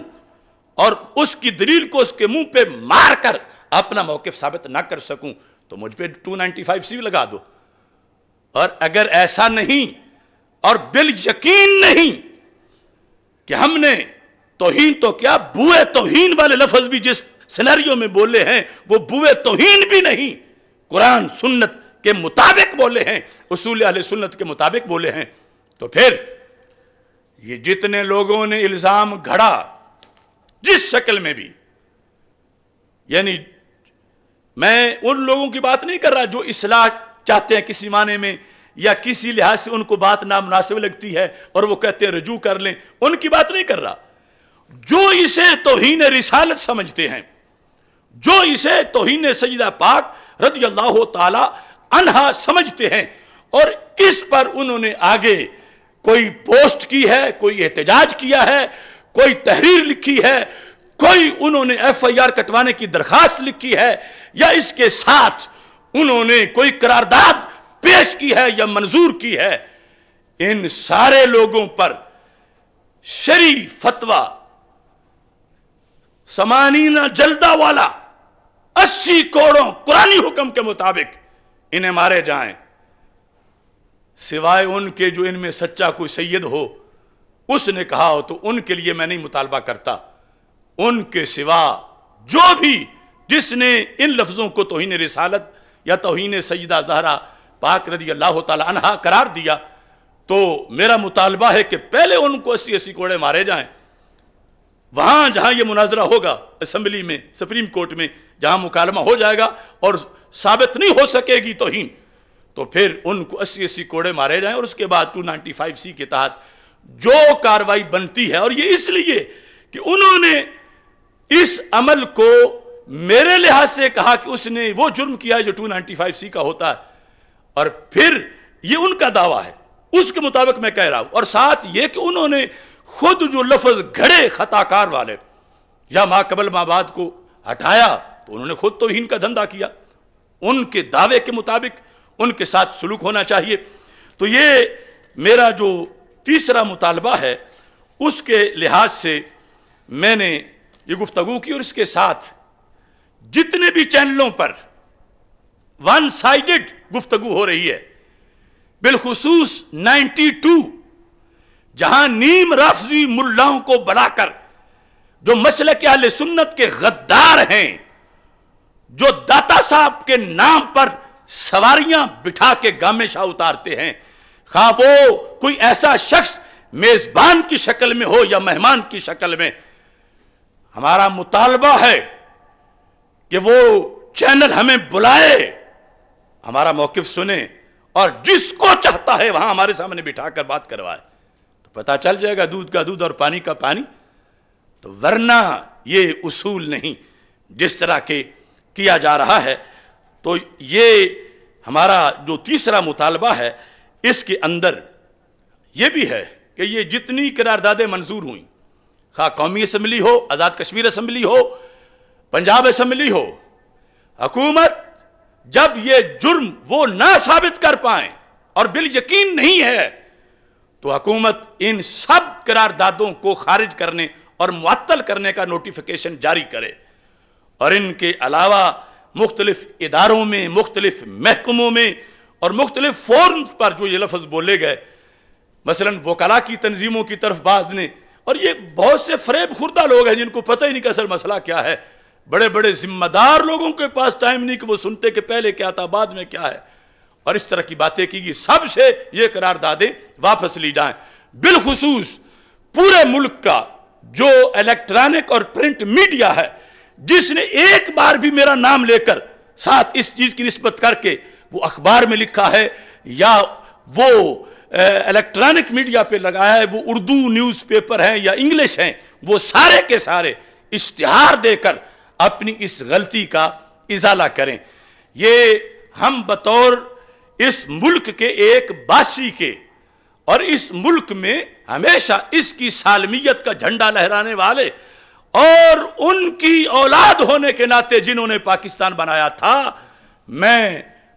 और उसकी दलील को उसके मुंह पे मार कर अपना मौके साबित ना कर सकूं तो मुझ पर टू नाइन्टी फाइव सी लगा दो और अगर ऐसा नहीं और बिल यकीन नहीं कि हमने तोहीन तो क्या बुए तोहीन वाले लफज भी जिस सिनेरियो में बोले हैं वो बुए तोहीन भी नहीं कुरान सुन्नत के मुताबिक बोले हैं उसूल अल सुन्नत के मुताबिक बोले हैं तो फिर ये जितने लोगों ने इल्ज़ाम घड़ा जिस शक्ल में भी यानी मैं उन लोगों की बात नहीं कर रहा जो इसलाह चाहते हैं किसी माने में या किसी लिहाज से उनको बात नामनासिब लगती है और वो कहते हैं रजू कर लें उनकी बात नहीं कर रहा जो इसे तोहीन रिसालत समझते हैं जो इसे तोहीन सजदा पाक रदी अल्लाह तला अनहा समझते हैं और इस पर उन्होंने आगे कोई पोस्ट की है कोई एहतजाज किया है कोई तहरीर लिखी है कोई उन्होंने एफ आई आर कटवाने की दरखास्त लिखी है या इसके साथ उन्होंने कोई करारदाद पेश की है या मंजूर की है इन सारे लोगों पर शरी फतवा समानीना जल्दा वाला अस्सी करोड़ों कुरानी हुक्म के मुताबिक इन्हें मारे जाएं सिवाय उनके जो इनमें सच्चा कोई सैयद हो उसने कहा हो तो उनके लिए मैं नहीं मुतालबा करता उनके सिवा जो भी जिसने इन लफ्ज़ों को तोहन रिसालत या तोहन सयदा जहरा पाक रदी अल्लाह तहा करार दिया तो मेरा मुतालबा है कि पहले उनको अस्सी अस्सी कोड़े मारे जाएं वहां जहां ये मुनाजरा होगा असेंबली में सुप्रीम कोर्ट में जहां मुकालमा हो जाएगा और साबित नहीं हो सकेगी तो ही तो फिर उनको अस्सी अस्सी कोड़े मारे जाए और उसके बाद टू नाइनटी फाइव सी के तहत जो कार्रवाई बनती है और ये इसलिए कि उन्होंने इस अमल को मेरे लिहाज से कहा कि उसने वो जुर्म किया जो टू नाइनटी फाइव सी का होता है और फिर ये उनका दावा है उसके मुताबिक मैं कह रहा हूं और साथ ये कि उन्होंने खुद जो लफज घड़े खताकार वाले या माकबल माबाद को हटाया तो उन्होंने खुद तो हीन का धंधा किया उनके दावे के मुताबिक उनके साथ सुलूक होना चाहिए तो ये मेरा जो तीसरा मुतालबा है उसके लिहाज से मैंने ये गुफ्तगु की और इसके साथ जितने भी चैनलों पर वन साइडेड गुफ्तगु हो रही है बिलखसूस 92 जहां नीम राफजी मुल्लाओं को बनाकर जो मसल के अल सुन्नत के गद्दार हैं जो दाता साहब के नाम पर सवारियां बिठा के गामे शाह उतारते हैं खा हाँ, वो कोई ऐसा शख्स मेजबान की शक्ल में हो या मेहमान की शक्ल में हमारा मुतालबा है कि वो चैनल हमें बुलाए हमारा मौकफ सुने और जिसको चाहता है वहां हमारे सामने बिठाकर बात करवाए पता चल जाएगा दूध का दूध और पानी का पानी तो वरना ये उसूल नहीं जिस तरह के किया जा रहा है तो ये हमारा जो तीसरा मुतालबा है इसके अंदर ये भी है कि ये जितनी करारदादे मंजूर हुई खा कौमी असम्बली हो आज़ाद कश्मीर असम्बली हो पंजाब असम्बली हो हकूमत जब ये जुर्म वो ना साबित कर पाए और बिल यकीन नहीं है तो हकूमत इन सब करारदादों को खारिज करने और मअतल करने का नोटिफिकेशन जारी करे और इनके अलावा मुख्तलिफ इदारों में मुख्तलिफ महकमों में और मुख्तलिफ फॉर्म्स पर जो ये लफज बोले गए मसलन वकला की तनजीमों की तरफ बाज ने और ये बहुत से फरेब खुर्दा लोग हैं जिनको पता ही नहीं कि असल मसला क्या है बड़े बड़े जिम्मेदार लोगों के पास टाइम नहीं कि वो सुनते कि पहले क्या था बाद में क्या है और इस तरह की बातें की सबसे ये करारदादें वापस ली जाए बिलखसूस पूरे मुल्क का जो इलेक्ट्रॉनिक और प्रिंट मीडिया है जिसने एक बार भी मेरा नाम लेकर साथ इस चीज़ की नस्बत करके वो अखबार में लिखा है या वो इलेक्ट्रॉनिक मीडिया पे लगाया है वो उर्दू न्यूज़पेपर हैं या इंग्लिश हैं वो सारे के सारे इश्तहार देकर अपनी इस गलती का इजाला करें ये हम बतौर इस मुल्क के एक बासी के और इस मुल्क में हमेशा इसकी सालमियत का झंडा लहराने वाले और उनकी औलाद होने के नाते जिन्होंने पाकिस्तान बनाया था मैं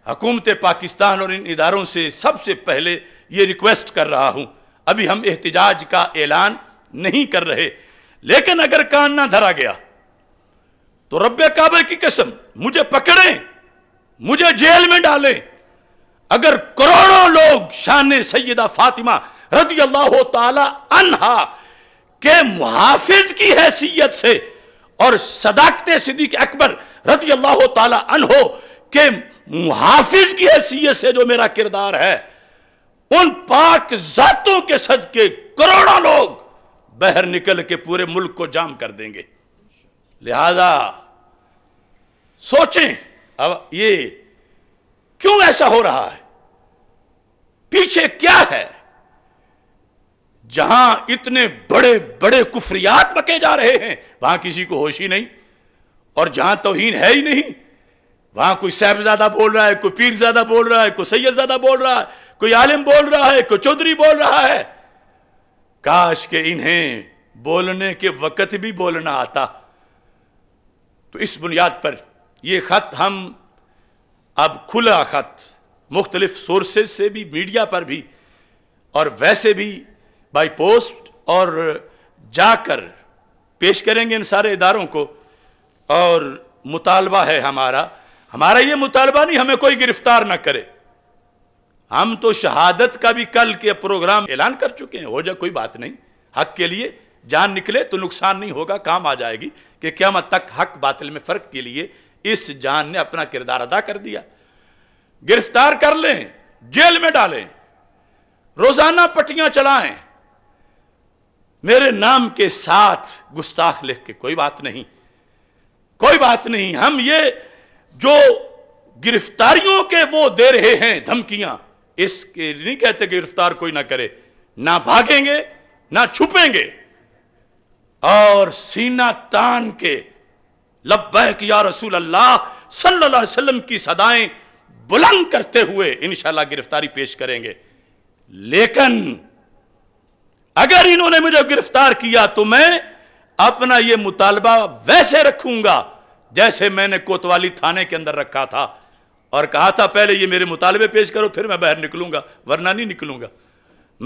हकूमत पाकिस्तान और इन इदारों से सबसे पहले ये रिक्वेस्ट कर रहा हूँ अभी हम एहतजाज का ऐलान नहीं कर रहे लेकिन अगर कान ना धरा गया तो रब्बे काबे की कसम मुझे पकड़ें मुझे जेल में डालें अगर करोड़ों लोग शान सैदा फातिमा रदी अल्लाह तहा के मुहाफिज की हैसियत से और सदाकत सिद्दीक अकबर रदी अल्लाह तहो के मुहाफिज की हैसियत से जो मेरा किरदार है उन पाक जातों के सद के करोड़ों लोग बहर निकल के पूरे मुल्क को जाम कर देंगे लिहाजा सोचें अब ये क्यों ऐसा हो रहा है पीछे क्या है जहां इतने बड़े बड़े कुफरियात पके जा रहे हैं वहां किसी को होश ही नहीं और जहां तोहीन है ही नहीं वहां कोई साहबजादा बोल रहा है कोई पीर ज्यादा बोल रहा है कोई सैयद ज्यादा बोल रहा है कोई आलिम बोल रहा है कोई चौधरी बोल रहा है काश के इन्हें बोलने के वक़्त भी बोलना आता तो इस बुनियाद पर यह खत हम अब खुला खत मुख्तलिफ सोर्सेज से भी मीडिया पर भी और वैसे भी बाई पोस्ट और जाकर पेश करेंगे इन सारे इदारों को और मुतालबा है हमारा हमारा ये मुतालबा नहीं हमें कोई गिरफ्तार ना करे हम तो शहादत का भी कल के प्रोग्राम ऐलान कर चुके हैं हो जाए कोई बात नहीं हक के लिए जान निकले तो नुकसान नहीं होगा काम आ जाएगी कि क्या तक हक बातिल में फ़र्क के लिए इस जान ने अपना किरदार अदा कर दिया गिरफ्तार कर लें जेल में डालें रोजाना पट्टियां चलाएं मेरे नाम के साथ गुस्ताख लिख के कोई बात नहीं कोई बात नहीं हम ये जो गिरफ्तारियों के वो दे रहे हैं धमकियां इसके नहीं कहते गिरफ्तार कोई ना करे ना भागेंगे ना छुपेंगे और सीना तान के लब्बैक या रसूल अल्लाह सल्लल्लाहु अलैहि वसल्लम की सदाएं बुलंद करते हुए इंशाला गिरफ्तारी पेश करेंगे लेकिन अगर इन्होंने मुझे गिरफ्तार किया तो मैं अपना यह मुतालबा वैसे रखूंगा जैसे मैंने कोतवाली थाने के अंदर रखा था और कहा था पहले ये मेरे मुतालबे पेश करो फिर मैं बाहर निकलूंगा वरना नहीं निकलूंगा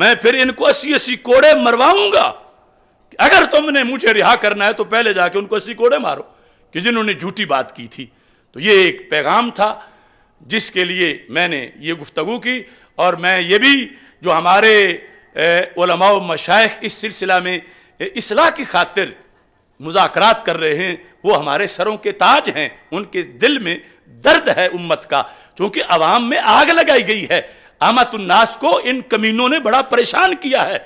मैं फिर इनको अस्सी अस्सी कोड़े मरवाऊंगा अगर तुमने मुझे रिहा करना है तो पहले जाके उनको अस्सी कोड़े मारो कि जिन्होंने झूठी बात की थी तो ये एक पैगाम था जिसके लिए मैंने ये गुफ्तु की और मैं ये भी जो हमारे ओलमा मशाइ इस सिलसिला में असलाह की खातिर मुजाकर कर रहे हैं वो हमारे सरों के ताज हैं उनके दिल में दर्द है उम्मत का क्योंकि अवाम में आग लगाई गई है आमतुन्नास को इन कमीनों ने बड़ा परेशान किया है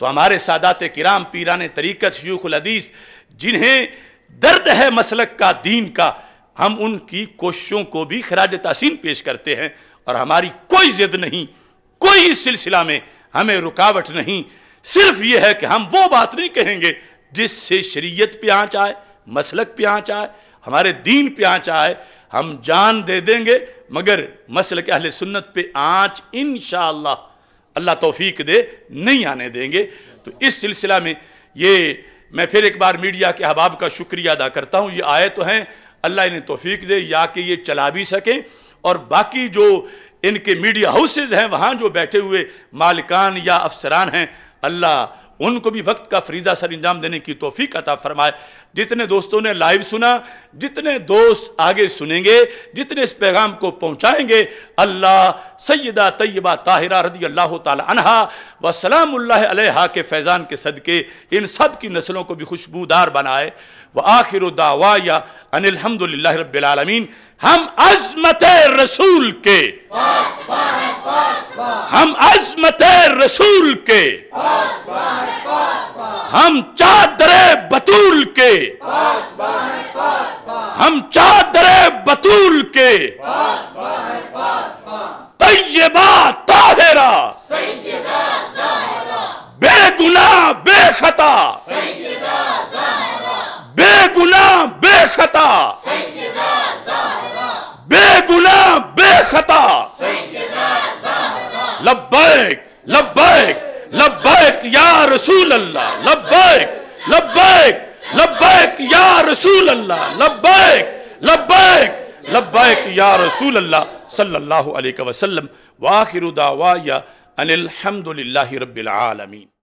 तो हमारे सादात किराम पीरान तरीक़त शयूखल अदीस जिन्हें दर्द है मसलक का दीन का हम उनकी कोशिशों को भी खराज तसीन पेश करते हैं और हमारी कोई ज़िद नहीं कोई इस सिलसिला में हमें रुकावट नहीं सिर्फ ये है कि हम वो बात नहीं कहेंगे जिससे शरीयत पे आँच आए मसलक पे आँच आए हमारे दीन पे आँच आए हम जान दे देंगे मगर मसल के अहल सुन्नत पे आँच इन अल्लाह तोफीक दे नहीं आने देंगे तो इस सिलसिला में ये मैं फिर एक बार मीडिया के अहबाब का शुक्रिया अदा करता हूँ ये आए तो हैं अल्लाह इन्हें तोफ़ी दे या कि ये चला भी सकें और बाकी जो इनके मीडिया हाउसेज हैं वहाँ जो बैठे हुए मालिकान या अफसरान हैं अल्लाह उनको भी वक्त का फरीजा सर अंजाम देने की तोफ़ी अता फ़रमाए जितने दोस्तों ने लाइव सुना जितने दोस्त आगे सुनेंगे जितने इस पैगाम को पहुंचाएंगे अल्लाह सैदा तय्यबा ताहिरा रदी अल्लाह तहा व के फैज़ान के सदक़े इन सब की नस्लों को भी खुशबूदार बनाए व आखिर दावा अनिलहमदिल्ला रबालमीन हम अजमत रसूल के हम अजमत रसूल के हम चादर बतूल के हम चादरे बतूल के तयबा ताहरा बेगुना बेखता बेगुना बेखता बेगुना बेखता लब्बैक लब्बैक लब्बैक या रसूल अल्लाह लब्बैक लब्बैक لبائك يا رسول الله لبائك لبائك لبائك يا رسول الله صلى الله عليه وسلم واخر دعوایا ان الحمد لله رب العالمين